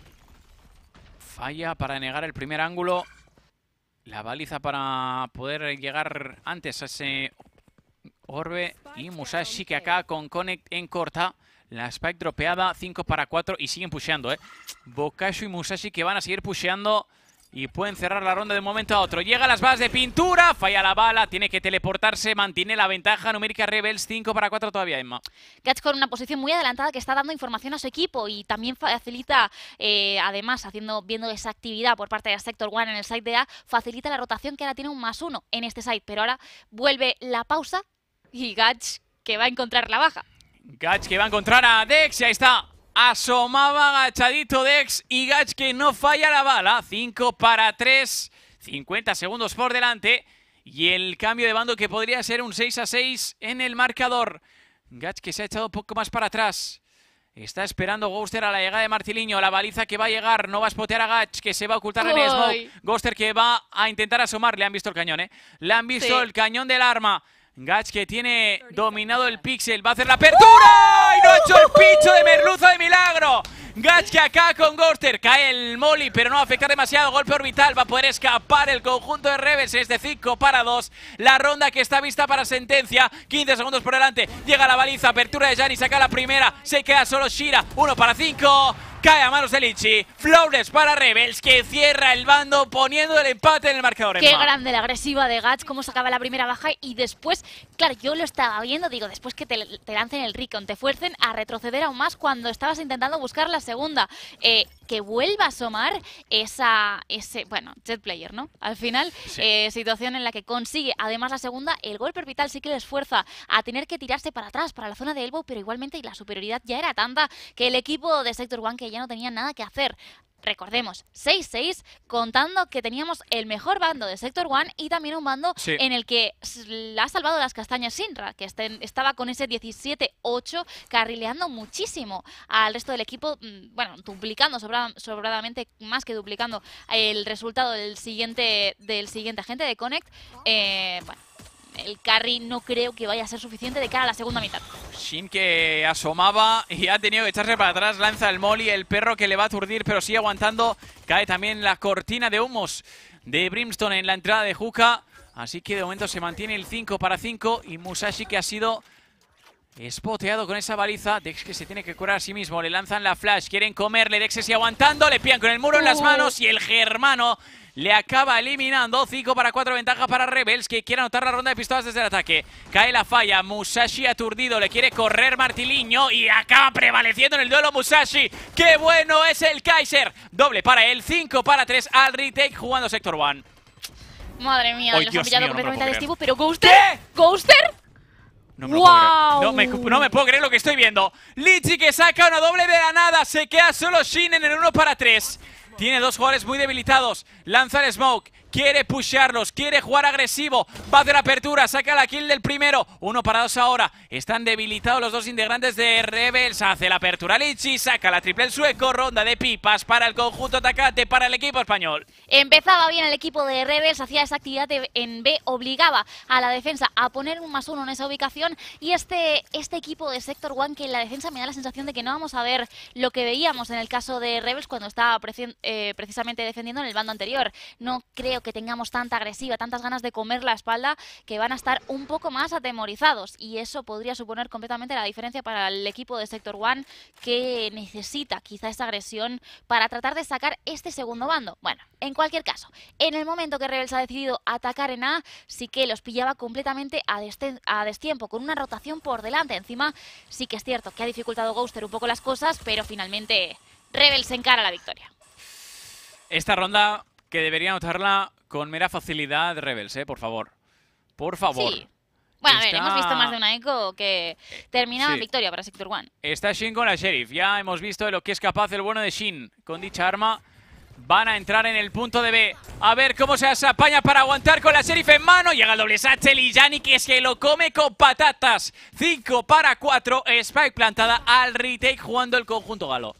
Falla para negar el primer ángulo. La baliza para poder llegar antes a ese Orbe y Musashi que acá con Connect en corta. La Spike dropeada, 5 para 4 y siguen pusheando, ¿eh? y Musashi que van a seguir pusheando. Y pueden cerrar la ronda de un momento a otro. Llega a las balas de pintura, falla la bala, tiene que teleportarse, mantiene la ventaja numérica Rebels 5 para 4 todavía, Emma. Gatch con una posición muy adelantada que está dando información a su equipo y también facilita, eh, además, haciendo viendo esa actividad por parte de Sector One en el site de A, facilita la rotación que ahora tiene un más uno en este site. Pero ahora vuelve la pausa y Gatch que va a encontrar la baja. Gatch que va a encontrar a Dex, ahí está. Asomaba agachadito Dex y Gach que no falla la bala. 5 para 3, 50 segundos por delante. Y el cambio de bando que podría ser un 6 a 6 en el marcador. Gach que se ha echado un poco más para atrás. Está esperando Ghoster a la llegada de Martiliño. La baliza que va a llegar. No va a spotear a Gach, que se va a ocultar en el smoke. Ghoster que va a intentar asomar. Le han visto el cañón, ¿eh? Le han visto el cañón del arma. Gatch, que tiene dominado el pixel, va a hacer la apertura y no ha hecho el picho de merluza de milagro. Gatch, que acá con Gorter cae el Molly, pero no va a afectar demasiado. Golpe orbital, va a poder escapar el conjunto de Rebels. Es de 5 para 2. La ronda que está vista para sentencia. 15 segundos por delante. Llega la baliza, apertura de Jani, saca la primera. Se queda solo Shira. 1 para 5. Cae a manos de Lichi. Flores para Rebels que cierra el bando poniendo el empate en el marcador. Qué grande la agresiva de Gats, cómo acaba la primera baja y después, claro, yo lo estaba viendo, digo, después que te, lancen el Ricon, te fuercen a retroceder aún más cuando estabas intentando buscar la segunda. Eh, que vuelva a asomar esa, ese, bueno, jet player, ¿no? Al final, eh, situación en la que consigue, además la segunda, el golpe vital sí que le fuerza a tener que tirarse para atrás, para la zona de Elbow, pero igualmente la superioridad ya era tanta que el equipo de Sector One que ya no tenía nada que hacer recordemos, 6-6, contando que teníamos el mejor bando de Sector One y también un bando en el que la ha salvado las castañas Sinra, que estaba con ese 17-8 carrileando muchísimo al resto del equipo, mm, bueno, duplicando sobradamente, más que duplicando el resultado del siguiente, del siguiente agente de Connect. Eh, el carry no creo que vaya a ser suficiente de cara a la segunda mitad. Shin que asomaba y ha tenido que echarse para atrás, lanza el molly, el perro que le va a aturdir pero sigue aguantando. Cae también la cortina de humos de Brimstone en la entrada de Juca. Así que de momento se mantiene el 5 para 5 y Musashi que ha sido Espoteado con esa baliza. Dex que se tiene que curar a sí mismo. Le lanzan la flash. Quieren comerle. Dex y aguantando. Le pillan con el muro en las oh. manos. Y el germano le acaba eliminando. 5 para 4 ventaja para Rebels que quiere anotar la ronda de pistolas desde el ataque. Cae la falla, Musashi aturdido, le quiere correr Martiliño y acaba prevaleciendo en el duelo Musashi. ¡Qué bueno es el Kaiser! Doble para él, 5 para 3 al retake jugando Sector 1. Madre mía, los pillado completamente pero Ghoster, ¿Qué? No me, puedo creer lo que estoy viendo. Lichi que saca una doble de la nada. Se queda solo Shin en el 1 para 3. Tiene dos jugadores muy debilitados. Lanza el smoke quiere pusharlos, quiere jugar agresivo, va a hacer apertura, saca la kill del primero, uno para dos ahora, están debilitados los dos integrantes de Rebels, hace la apertura Lichi, saca la triple sueco, ronda de pipas para el conjunto atacante, para el equipo español. Empezaba bien el equipo de Rebels, hacía esa actividad en B, obligaba a la defensa a poner un más uno en esa ubicación y este, este equipo de Sector One que en la defensa me da la sensación de que no vamos a ver lo que veíamos en el caso de Rebels cuando estaba eh, precisamente defendiendo en el bando anterior. No creo que tengamos tanta agresiva, tantas ganas de comer la espalda, que van a estar un poco más atemorizados y eso podría suponer completamente la diferencia para el equipo de Sector One que necesita quizá esa agresión para tratar de sacar este segundo bando. Bueno, en cualquier caso, en el momento que Rebels ha decidido atacar en A, sí que los pillaba completamente a, a destiempo, con una rotación por delante. Encima, sí que es cierto que ha dificultado Ghoster un poco las cosas, pero finalmente Rebels encara la victoria. Esta ronda que debería anotarla con mera facilidad Rebels, ¿eh? Por favor. Por favor. Bueno, a ver, hemos visto más de una eco que termina victoria para Sector One. Está Shin con la Sheriff. Ya hemos visto de lo que es capaz el bueno de Shin. Con dicha arma van a entrar en el punto de B. A ver cómo se hace apaña para aguantar con la Sheriff en mano. Llega el doble satchel y Yannick es que lo come con patatas. 5 para 4. Spike plantada al retake jugando el conjunto galo.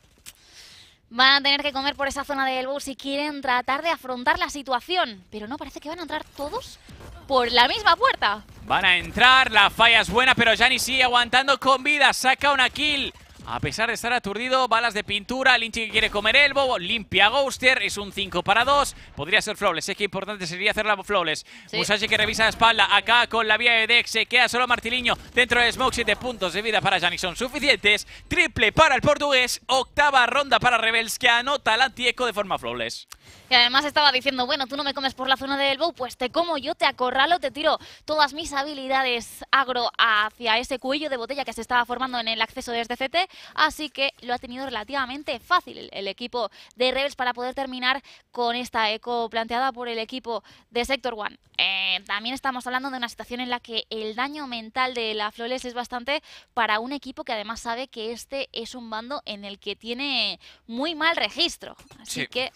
Van a tener que comer por esa zona del bus si quieren tratar de afrontar la situación. Pero no, parece que van a entrar todos por la misma puerta. Van a entrar, la falla es buena, pero Jani sigue aguantando con vida. Saca una kill. A pesar de estar aturdido, balas de pintura, Lynch que quiere comer el bobo, limpia Ghoster, es un 5 para 2, podría ser Flawless, es que importante sería hacerla Flawless. Musashi que revisa la espalda, acá con la vía de Dex, se queda solo Martiliño dentro de Smoke, 7 puntos de vida para Janik, son suficientes, triple para el portugués, octava ronda para Rebels que anota el antieco de forma Flawless. Y además estaba diciendo, bueno, tú no me comes por la zona del bow, pues te como yo, te acorralo, te tiro todas mis habilidades agro hacia ese cuello de botella que se estaba formando en el acceso desde este CT. Así que lo ha tenido relativamente fácil el, equipo de Rebels para poder terminar con esta eco planteada por el equipo de Sector One. Eh, también estamos hablando de una situación en la que el daño mental de la Flores es bastante para un equipo que además sabe que este es un bando en el que tiene muy mal registro. Así que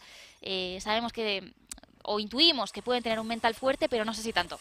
eh, sabemos que o intuimos que pueden tener un mental fuerte, pero no sé si tanto.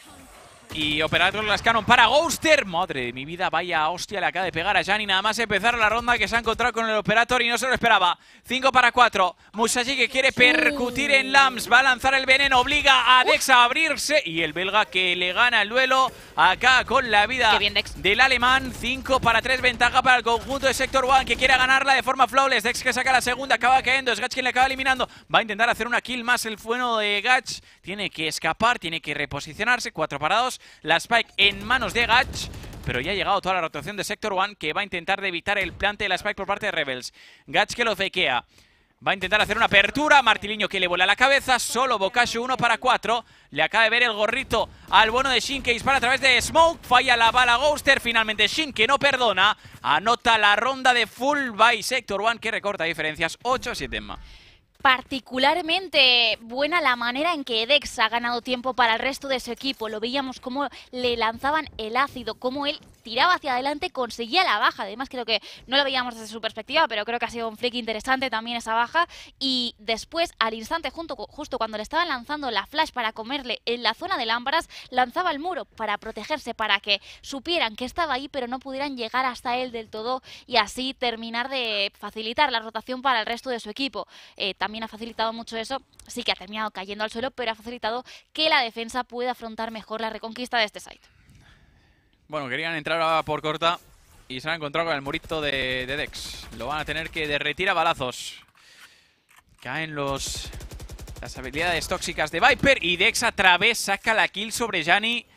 Y Operator las canon para Ghoster. Madre de mi vida, vaya hostia le acaba de pegar a Jani. Nada más empezar la ronda que se ha encontrado con el Operator y no se lo esperaba. 5 para 4. Musashi que quiere percutir en Lams. Va a lanzar el veneno. Obliga a Dex a abrirse. Y el belga que le gana el duelo. Acá con la vida del alemán. 5 para 3. Ventaja para el conjunto de Sector One que quiere ganarla de forma flawless. Dex que saca la segunda. Acaba cayendo. Es Gatch quien le acaba eliminando. Va a intentar hacer una kill más el fueno de Gatch Tiene que escapar. Tiene que reposicionarse. 4 para 2. La Spike en manos de Gatch. Pero ya ha llegado toda la rotación de Sector One que va a intentar evitar el plante de la Spike por parte de Rebels. Gatch que lo fakea. Va a intentar hacer una apertura. Martiliño que le vuela la cabeza. Solo Bocashi 1 para 4. Le acaba de ver el gorrito al bono de Shin que dispara a través de Smoke. Falla la bala Ghoster. Finalmente Shin que no perdona. Anota la ronda de full by Sector One que recorta diferencias 8-7 particularmente buena la manera en que Edex ha ganado tiempo para el resto de su equipo. Lo veíamos cómo le lanzaban el ácido, cómo él tiraba hacia adelante, conseguía la baja. Además, creo que no lo veíamos desde su perspectiva, pero creo que ha sido un flick interesante también esa baja. Y después, al instante, justo cuando le estaban lanzando la flash para comerle en la zona de lámparas, lanzaba el muro para protegerse, para que supieran que estaba ahí, pero no pudieran llegar hasta él del todo y así terminar de facilitar la rotación para el resto de su equipo. Eh, también también ha facilitado mucho eso. Sí que ha terminado cayendo al suelo, pero ha facilitado que la defensa pueda afrontar mejor la reconquista de este site. Bueno, querían entrar ahora por corta y se han encontrado con el murito de, Dex. Lo van a tener que derretir a balazos. Caen los las habilidades tóxicas de Viper y Dex a través saca la kill sobre Yanni.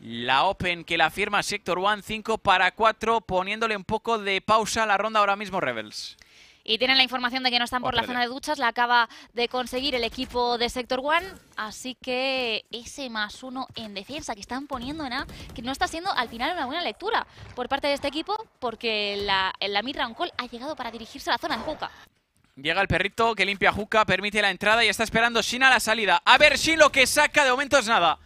La Open que la firma Sector One 5 para 4 poniéndole un poco de pausa a la ronda ahora mismo Rebels. Y tienen la información de que no están por la zona de duchas, la acaba de conseguir el equipo de Sector One, así que ese más uno en defensa que están poniendo en A, que no está siendo al final una buena lectura por parte de este equipo, porque la, la mid ha llegado para dirigirse a la zona de Juca. Llega el perrito que limpia Juca, permite la entrada y está esperando sin a la salida. A ver si lo que saca de momento es nada.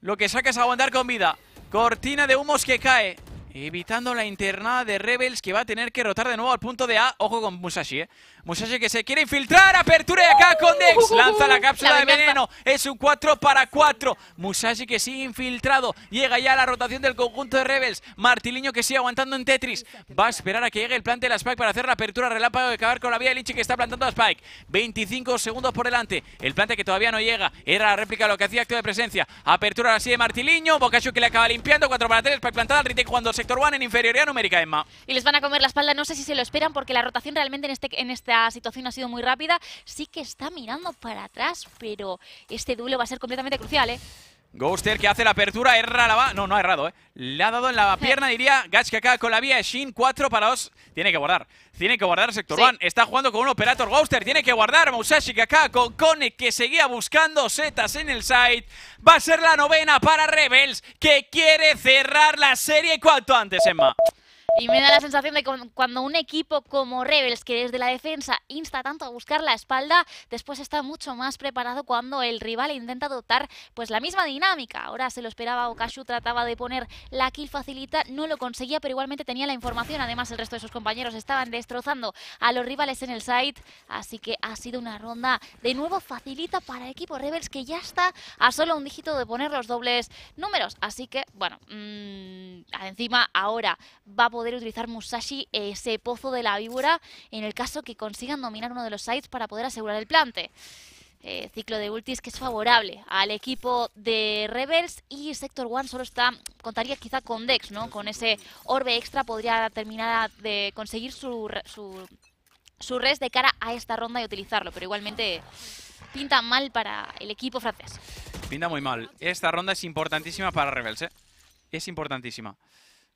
Lo que saca es aguantar con vida. Cortina de humos que cae. Evitando la internada de Rebels que va a tener que rotar de nuevo al punto de A. Ojo con Musashi, ¿eh? Musashi que se quiere infiltrar. Apertura de acá con Dex. <laughs> Lanza la cápsula de veneno. Es un 4 para 4. Musashi que sigue infiltrado. Llega ya a la rotación del conjunto de Rebels. Martiliño que sigue aguantando en Tetris. Va a esperar a que llegue el plante de la Spike para hacer la apertura relámpago De acabar con la vía de Lynch que está plantando a Spike. 25 segundos por delante. El plante que todavía no llega. Era la réplica de lo que hacía acto de presencia. Apertura así de Martiliño. Bocacho que le acaba limpiando. 4 para 3. Spike plantada. Ritek cuando se y les van a comer la espalda, no sé si se lo esperan, porque la rotación realmente en, este, en esta situación ha sido muy rápida. Sí que está mirando para atrás, pero este duelo va a ser completamente crucial, ¿eh? Ghoster que hace la apertura, erra la va... No, no ha errado, ¿eh? Le ha dado en la <laughs> pierna, diría acá con la vía de Shin, 4 para 2. Tiene que guardar, tiene que guardar Sector 1. Está jugando con un Operator Ghoster, tiene que guardar Musashi acá con Kone que seguía buscando setas en el site. Va a ser la novena para Rebels que quiere cerrar la serie cuanto antes, Emma. Y me da la sensación de cuando un equipo como Rebels, que desde la defensa insta tanto a buscar la espalda, después está mucho más preparado cuando el rival intenta adoptar pues la misma dinámica. Ahora se lo esperaba Okashu, trataba de poner la kill facilita, no lo conseguía, pero igualmente tenía la información. Además, el resto de sus compañeros estaban destrozando a los rivales en el site, así que ha sido una ronda de nuevo facilita para el equipo Rebels, que ya está a solo un dígito de poner los dobles números. Así que, bueno, mm, encima ahora va a poder poder utilizar Musashi ese pozo de la víbora en el caso que consigan dominar uno de los sites para poder asegurar el plante. Eh, ciclo de ultis que es favorable al equipo de Rebels y Sector One solo está contaría quizá con Dex, ¿no? Con ese orbe extra podría terminar de conseguir su, su, su res de cara a esta ronda y utilizarlo, pero igualmente pinta mal para el equipo francés. Pinta muy mal. Esta ronda es importantísima para Rebels, ¿eh? Es importantísima.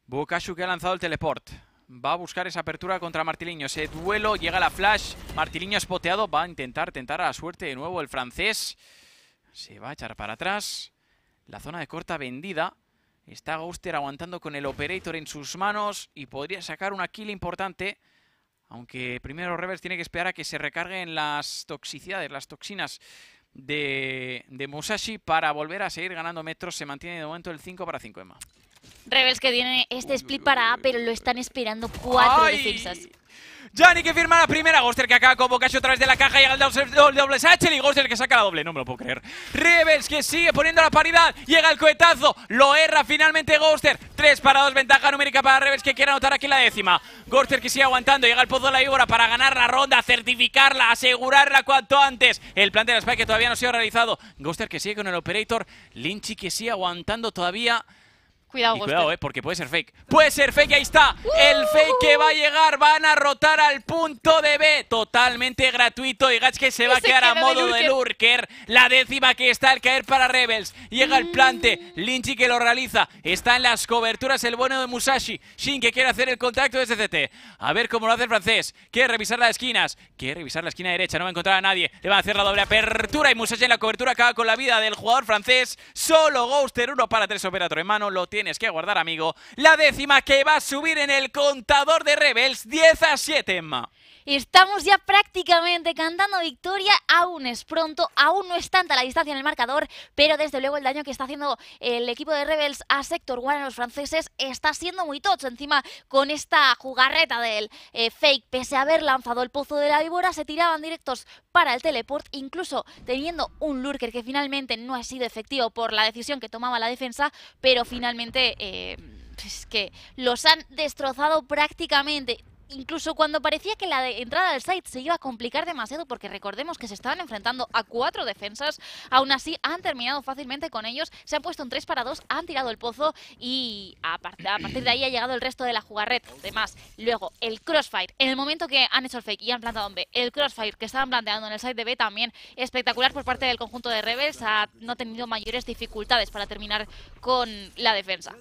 Bokashu que ha lanzado el teleport. Va a buscar esa apertura contra Martiliño. Ese duelo, llega la flash. Martiliño espoteado. Va a intentar tentar a la suerte de nuevo el francés. Se va a echar para atrás. La zona de corta vendida. Está Guster aguantando con el Operator en sus manos y podría sacar una kill importante. Aunque primero Revers tiene que esperar a que se recarguen las toxicidades, las toxinas de, de Musashi para volver a seguir ganando metros. Se mantiene de momento el 5 para 5, Emma. Rebels que tiene este split para A, pero lo están esperando cuatro defensas. Johnny que firma la primera, Ghoster que acaba con casi otra vez de la caja, llega el doble, doble y Ghoster que saca la doble, no me lo puedo creer. Rebels que sigue poniendo la paridad, llega el cohetazo, lo erra finalmente Ghoster. 3 para 2, ventaja numérica para Rebels que quiere anotar aquí la décima. Ghoster que sigue aguantando, llega el pozo de la víbora para ganar la ronda, certificarla, asegurarla cuanto antes. El plan de la Spike que todavía no se ha realizado. Ghoster que sigue con el Operator, Lynchy que sigue aguantando todavía. Cuidado, eh, porque puede ser fake. ¡Puede ser fake! ¡Ahí está! El ¡Uh! fake que va a llegar. Van a rotar al punto de B. Totalmente gratuito. Y Gatske se va a quedar a modo de lurker. La décima que está al caer para Rebels. Llega el plante. Mm. Linchi que lo realiza. Está en las coberturas el bueno de Musashi. Shin que quiere hacer el contacto de CT. A ver cómo lo hace el francés. Quiere revisar las esquinas. Quiere revisar la esquina derecha. No va a encontrar a nadie. Le va a hacer la doble apertura. Y Musashi en la cobertura acaba con la vida del jugador francés. Solo Ghoster. Uno para tres Operator en mano. Lo tiene tienes que guardar, amigo. La décima que va a subir en el contador de Rebels 10 a 7, Emma. Estamos ya prácticamente cantando victoria, aún es pronto, aún no es tanta la distancia en el marcador, pero desde luego el daño que está haciendo el equipo de Rebels a Sector One a los franceses está siendo muy tocho. Encima con esta jugarreta del eh, fake, pese a haber lanzado el pozo de la víbora, se tiraban directos para el teleport, incluso teniendo un lurker que finalmente no ha sido efectivo por la decisión que tomaba la defensa, pero finalmente... Eh, es que los han destrozado prácticamente incluso cuando parecía que la entrada del site se iba a complicar demasiado, porque recordemos que se estaban enfrentando a cuatro defensas, aún así han terminado fácilmente con ellos, se han puesto en tres para dos, han tirado el pozo y a, partir de ahí ha llegado el resto de la jugarreta. Además, luego el crossfire, en el momento que han hecho el fake y han plantado en B, el crossfire que estaban planteando en el site de B también espectacular por parte del conjunto de Rebels, ha no tenido mayores dificultades para terminar con la defensa.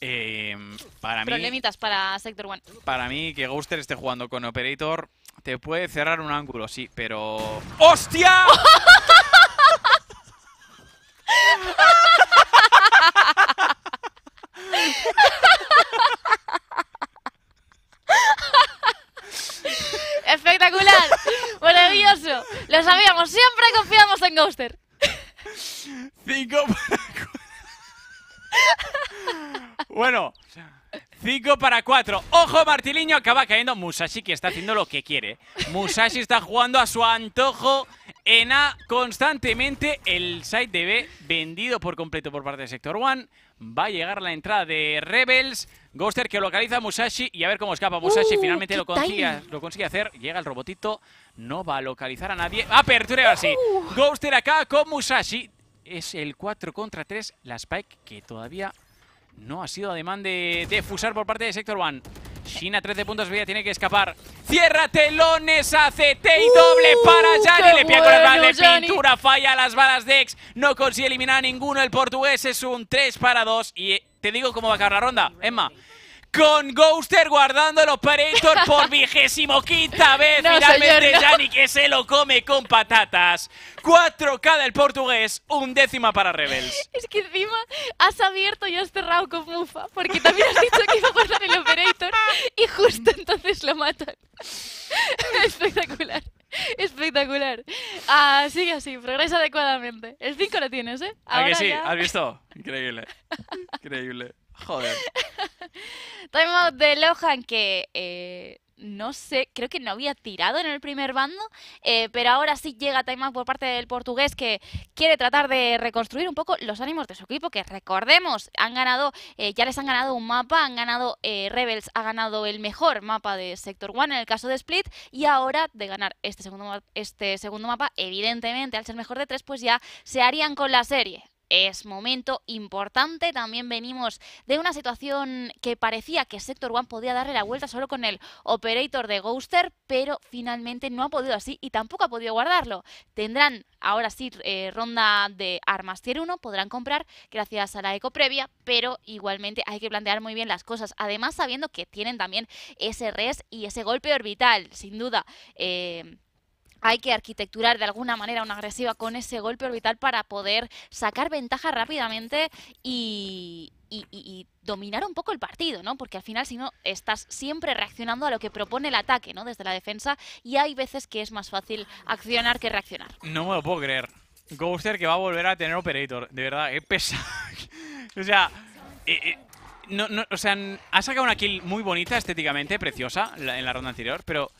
Eh, para Problemitas mí, para Sector One. Para mí, que Ghoster esté jugando con Operator, te puede cerrar un ángulo, sí, pero... ¡Hostia! Espectacular, maravilloso. Lo sabíamos, siempre confiamos en Ghoster. Cinco para bueno, 5 para 4. Ojo, Martiliño acaba cayendo. Musashi que está haciendo lo que quiere. Musashi está jugando a su antojo en A constantemente. El site de B vendido por completo por parte de Sector One. Va a llegar la entrada de Rebels. Ghoster que localiza a Musashi y a ver cómo escapa. Musashi uh, finalmente lo consigue, hacer. Llega el robotito. No va a localizar a nadie. Apertura así! sí. Uh. Ghoster acá con Musashi es el 4 contra 3. La Spike que todavía no ha sido además de, de fusar por parte de Sector One. Shina, 13 puntos, vida, tiene que escapar. Cierra telones ¡Hace T y uh, doble para Jani. Le pega con el de pintura, falla las balas de X. No consigue eliminar a ninguno. El portugués es un 3 para 2. Y eh, te digo cómo va a acabar la ronda, Emma con Ghoster guardando el Operator por <laughs> vigésimo quinta vez. Finalmente Jani que se lo come con patatas. 4K del portugués, un décima para Rebels. Es que encima has abierto y has cerrado con Mufa, porque también has dicho que iba a pasar el Operator y justo entonces lo matan. <laughs> Espectacular. Espectacular. Ah, sigue así, progresa adecuadamente. El 5 lo tienes, ¿eh? Ahora que sí? ¿Has visto? Increíble. <laughs> Increíble. Joder. <laughs> Time de Lohan que eh, no sé, creo que no había tirado en el primer bando, eh, pero ahora sí llega Time Out por parte del portugués que quiere tratar de reconstruir un poco los ánimos de su equipo, que recordemos, han ganado, eh, ya les han ganado un mapa, han ganado Rebels, ha ganado el mejor mapa de Sector One en el caso de Split, y ahora de ganar este segundo, este segundo mapa, evidentemente al ser mejor de tres, pues ya se harían con la serie es momento importante. También venimos de una situación que parecía que Sector One podía darle la vuelta solo con el operator de Ghoster, pero finalmente no ha podido así y tampoco ha podido guardarlo. Tendrán ahora sí eh, ronda de armas tier 1, podrán comprar gracias a la eco previa, pero igualmente hay que plantear muy bien las cosas. Además, sabiendo que tienen también ese res y ese golpe orbital, sin duda. Eh, hay que arquitecturar de alguna manera una agresiva con ese golpe orbital para poder sacar ventaja rápidamente y, dominar un poco el partido, ¿no? Porque al final, si no, estás siempre reaccionando a lo que propone el ataque, ¿no? Desde la defensa, y hay veces que es más fácil accionar que reaccionar. No me lo puedo creer. Ghoster que va a volver a tener Operator, de verdad, es pesa. <laughs> o sea, eh, eh, no, o sea, ha sacado una kill muy bonita estéticamente, preciosa, en la ronda anterior, pero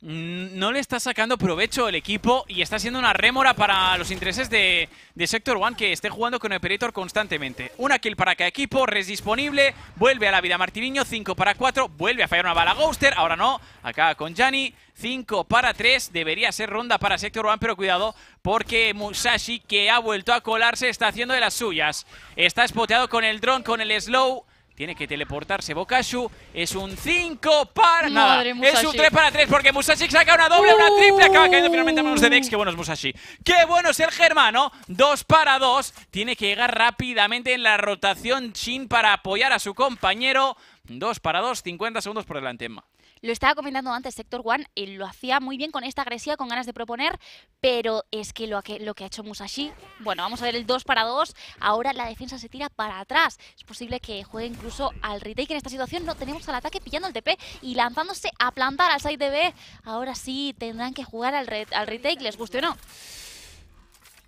Mm, no le está sacando provecho el equipo y está siendo una rémora para los intereses de, Sector One que esté jugando con el Operator constantemente. Una kill para cada equipo, res disponible, vuelve a la vida Martiniño, 5 para 4, vuelve a fallar una bala Ghoster, ahora no, acaba con Jani, 5 para 3, debería ser ronda para Sector One, pero cuidado porque Musashi que ha vuelto a colarse está haciendo de las suyas. Está espoteado con el dron, con el slow, tiene que teleportarse Bokashu, Es un 5 para nada. es un 3 para 3 porque Musashi saca una doble, una uh. triple. Acaba cayendo finalmente a manos de Dex. Qué bueno es Musashi. Qué bueno es el germano. 2 para 2. Tiene que llegar rápidamente en la rotación Shin para apoyar a su compañero. 2 para 2. 50 segundos por delante, Emma. Lo estaba comentando antes Sector One, eh, y lo hacía muy bien con esta agresión con ganas de proponer, pero es que lo, que ha hecho Musashi, bueno, vamos a ver el 2 para 2, ahora la defensa se tira para atrás, es posible que juegue incluso al retake en esta situación, no tenemos al ataque pillando el TP y lanzándose a plantar al side B, ahora sí tendrán que jugar al, retake, les guste o no.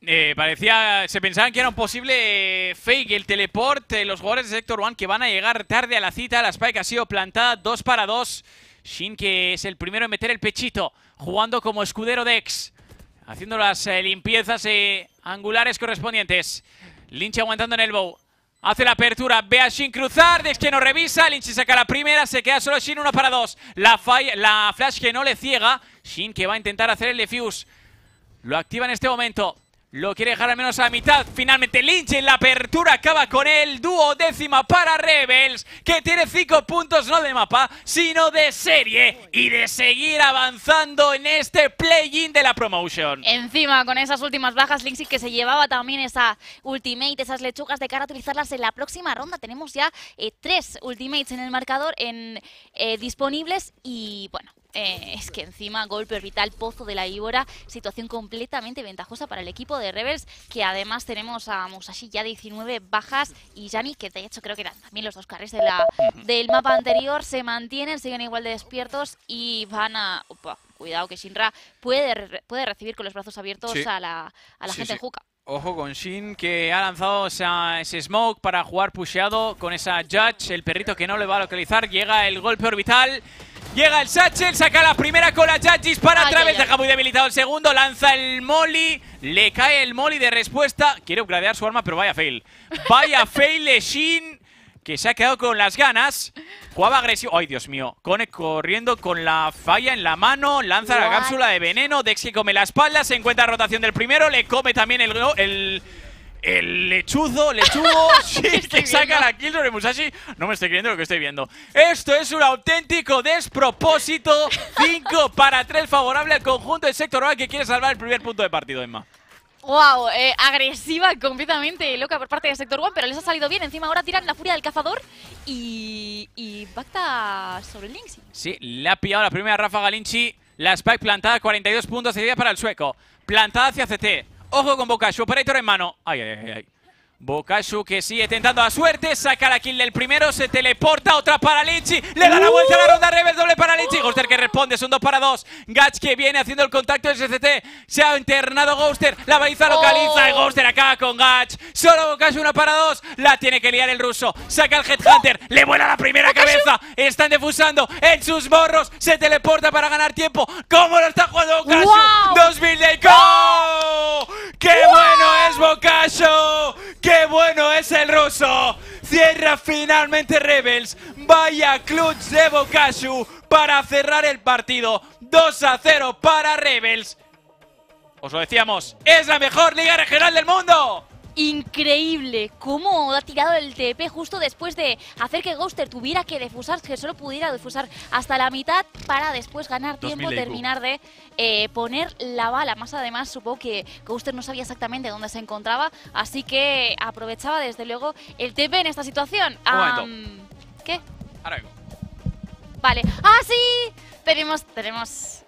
Eh, parecía, se pensaban que era un posible eh, fake el teleporte los jugadores de Sector One que van a llegar tarde a la cita. La Spike ha sido plantada 2 para 2. Shin que es el primero en meter el pechito, jugando como escudero de Dex, haciendo las eh, limpiezas eh, angulares correspondientes. Lynch aguantando en el bow. Hace la apertura, ve a Shin cruzar, Dex que no revisa, Lynch saca la primera, se queda solo Shin, uno para dos. La, la flash que no le ciega, Shin que va a intentar hacer el defuse. Lo activa en este momento. Lo quiere dejar al menos a mitad. Finalmente Lynch en la apertura acaba con el dúo décima para Rebels, que tiene cinco puntos no de mapa, sino de serie y de seguir avanzando en este play-in de la promotion. Encima, con esas últimas bajas, y que se llevaba también esa ultimate, esas lechugas de cara a utilizarlas en la próxima ronda. Tenemos ya eh, tres ultimates en el marcador eh, disponibles y bueno, eh, es que encima golpe orbital, pozo de la Íbora, situación completamente ventajosa para el equipo de Rebels, que además tenemos a Musashi ya 19 bajas y Yanni, que de hecho creo que eran también los dos carries de del mapa anterior, se mantienen, siguen igual de despiertos y van a... cuidado que Shinra puede, puede recibir con los brazos abiertos a la, gente en Juca. Ojo con Shin, que ha lanzado ese smoke para jugar pusheado con esa Judge. El perrito que no le va a localizar. Llega el golpe orbital. Llega el Satchel, saca la primera la la para dispara deja muy debilitado el segundo, lanza el Molly, le cae el Molly de respuesta. Quiere upgradear su arma, pero vaya fail. Vaya <laughs> fail de que se ha quedado con las ganas. Cuava agresivo. Ay, Dios mío. Cone corriendo con la falla en la mano, lanza la cápsula de veneno, Dex que come la espalda, se encuentra rotación del primero, le come también el el lechuzo, lechugo, <laughs> sí, que saca la kill sobre Musashi. No me estoy creyendo lo que estoy viendo. Esto es un auténtico despropósito. 5 <laughs> para 3 favorable al conjunto del sector One que quiere salvar el primer punto de partido, Emma. Wow, eh, agresiva completamente, loca por parte del sector One, pero les ha salido bien. Encima ahora tiran la furia del cazador y, y sobre el Linksy. Sí, le ha pillado la primera Rafa galinchi La Spike plantada, 42 puntos de idea para el sueco. Plantada hacia CT. Ojo con Boca, su operator en mano. Ay, ay, ay, ay. Bokashu que sigue tentando a suerte, saca la kill del primero, se teleporta, otra para Lichi, le da la vuelta a la ronda Rebel, doble para Lichi, Ghoster que responde, son dos para dos, Gatch que viene haciendo el contacto de SCT, se ha internado Ghoster, la baliza localiza, y oh. Ghoster acaba con Gach, solo Bokashu, una para dos, la tiene que liar el ruso, saca el Headhunter, le vuela la primera cabeza, están defusando en sus morros, se teleporta para ganar tiempo, ¿cómo lo está jugando Bokashu? 2000 de go! ¡Qué bueno es Bokashu! ¡Qué bueno es el ruso! Cierra finalmente Rebels. Vaya clutch de Bokashu para cerrar el partido. 2 a 0 para Rebels. Os lo decíamos, es la mejor liga regional del mundo increíble cómo ha tirado el TP justo después de hacer que Ghoster tuviera que defusar, que solo pudiera defusar hasta la mitad para después ganar tiempo, terminar de eh, poner la bala. Más además, supongo que Ghoster no sabía exactamente dónde se encontraba, así que aprovechaba desde luego el TP en esta situación. ¿Qué? Vale. ¡Ah, sí! Tenemos, tenemos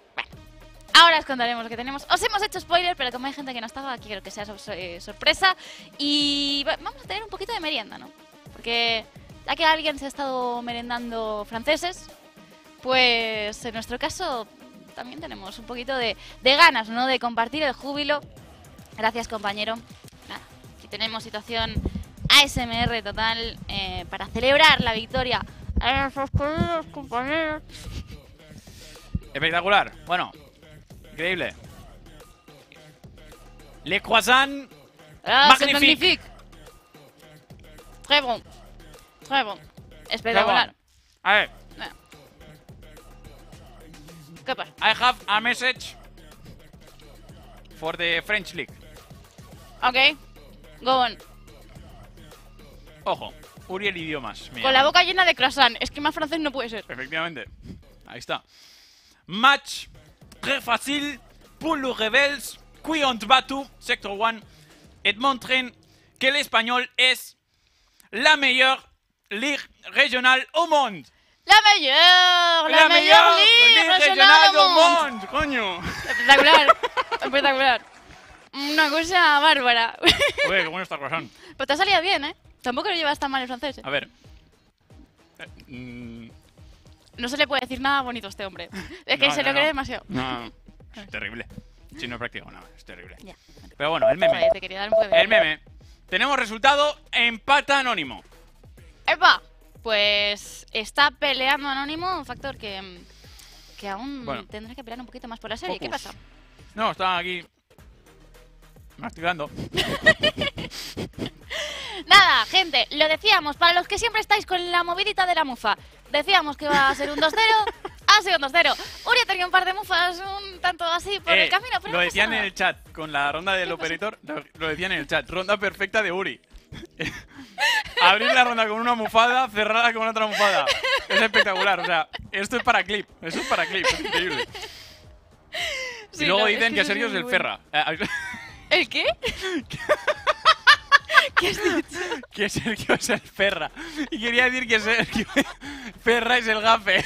Ahora os contaremos lo que tenemos. Os hemos hecho spoiler, pero como hay gente que no estaba aquí, creo que sea eh, sorpresa. Y vamos a tener un poquito de merienda, ¿no? Porque ya que alguien se ha estado merendando franceses, pues en nuestro caso también tenemos un poquito de, ganas, ¿no? De compartir el júbilo. Gracias, compañero. Nada, aquí tenemos situación ASMR total eh, para celebrar la victoria. Eh, compañeros. Espectacular. Bueno, Increíble. Le Croissant. Ah, magnifique. Très bon. Très bon. Espectacular. A ver. ¿Qué pasa? I have a message for the French League. Ok. Go on. Ojo. Uriel Idiomas. Con la boca llena de croissant. Es que más francés no puede ser. Efectivamente. Ahí está. Match Très facile pour le Rebels. ont Batu, Sector 1. montrent que el español es la mejor liga regional au monde. La mejor, la, mejor liga regional, au monde. Coño. Espectacular, espectacular. Una cosa bárbara. Uy, qué bueno está Pero pues te ha salido bien, ¿eh? Tampoco lo llevas tan mal el francés. ¿eh? A ver. Eh, mm, no se le puede decir nada bonito a este hombre. <laughs> Es que se lo cree demasiado. No, <laughs> es terrible. Si no practico nada, es terrible. Pero bueno, el meme. el meme. Tenemos resultado, empata anónimo. ¡Epa! Pues está peleando anónimo, un factor que, mm, que aún tendrá que pelear un poquito más por la serie. ¿Qué pasa? No, está aquí masticando. <laughs> Nada, gente, lo decíamos, para los que siempre estáis con la movidita de la mufa, Decíamos que iba a ser un 2-0. Ha sido un 2-0. Uri tenía un par de mufas, un tanto así por el eh, camino. Pero lo decían en el chat, con la ronda del Operator. Lo, decían en el chat. Ronda perfecta de Uri. <laughs> Abrir la ronda con una mufada, cerrarla con otra mufada. Es espectacular. O sea, esto es para clip. Eso es para clip. Es increíble. y luego dicen que, Sergio es el Ferra. Eh, ¿El qué? <laughs> ¿Qué es dicho? <laughs> Que Sergio es el Ferra. Y quería decir que Sergio <laughs> Ferra es el gafe.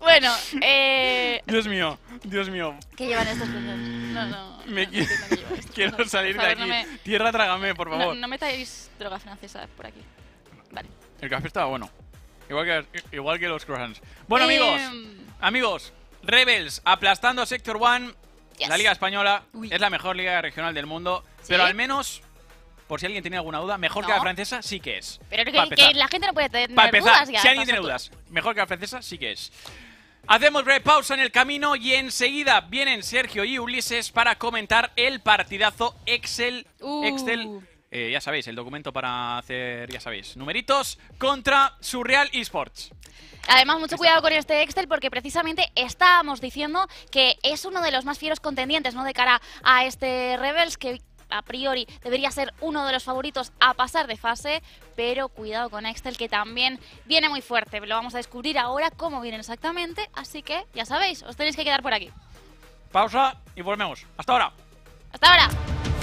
Bueno, eh... Dios mío, Dios mío. ¿Qué llevan estos? cosas? No, no. Me quiero salir de aquí. Tierra, trágame, por favor. No, metáis droga francesa por aquí. Vale. El café estaba bueno. Igual que, igual que los croissants. Bueno, amigos. Em. Amigos. Rebels aplastando Sector One la Liga Española es la mejor liga regional del mundo, pero al menos, por si alguien tiene alguna duda, mejor que la francesa sí que es. Pero que la gente no puede tener Para empezar, dudas. si alguien tiene dudas, mejor que la francesa sí que es. Hacemos breve pausa en el camino y enseguida vienen Sergio y Ulises para comentar el partidazo Excel. Uh. Excel. Eh, ya sabéis, el documento para hacer, ya sabéis, numeritos contra Surreal Esports. Además, mucho cuidado con este Excel porque precisamente estábamos diciendo que es uno de los más fieros contendientes ¿no? de cara a este Rebels que a priori debería ser uno de los favoritos a pasar de fase, pero cuidado con Excel que también viene muy fuerte. Lo vamos a descubrir ahora cómo viene exactamente, así que ya sabéis, os tenéis que quedar por aquí. Pausa y volvemos. Hasta ahora. Hasta ahora.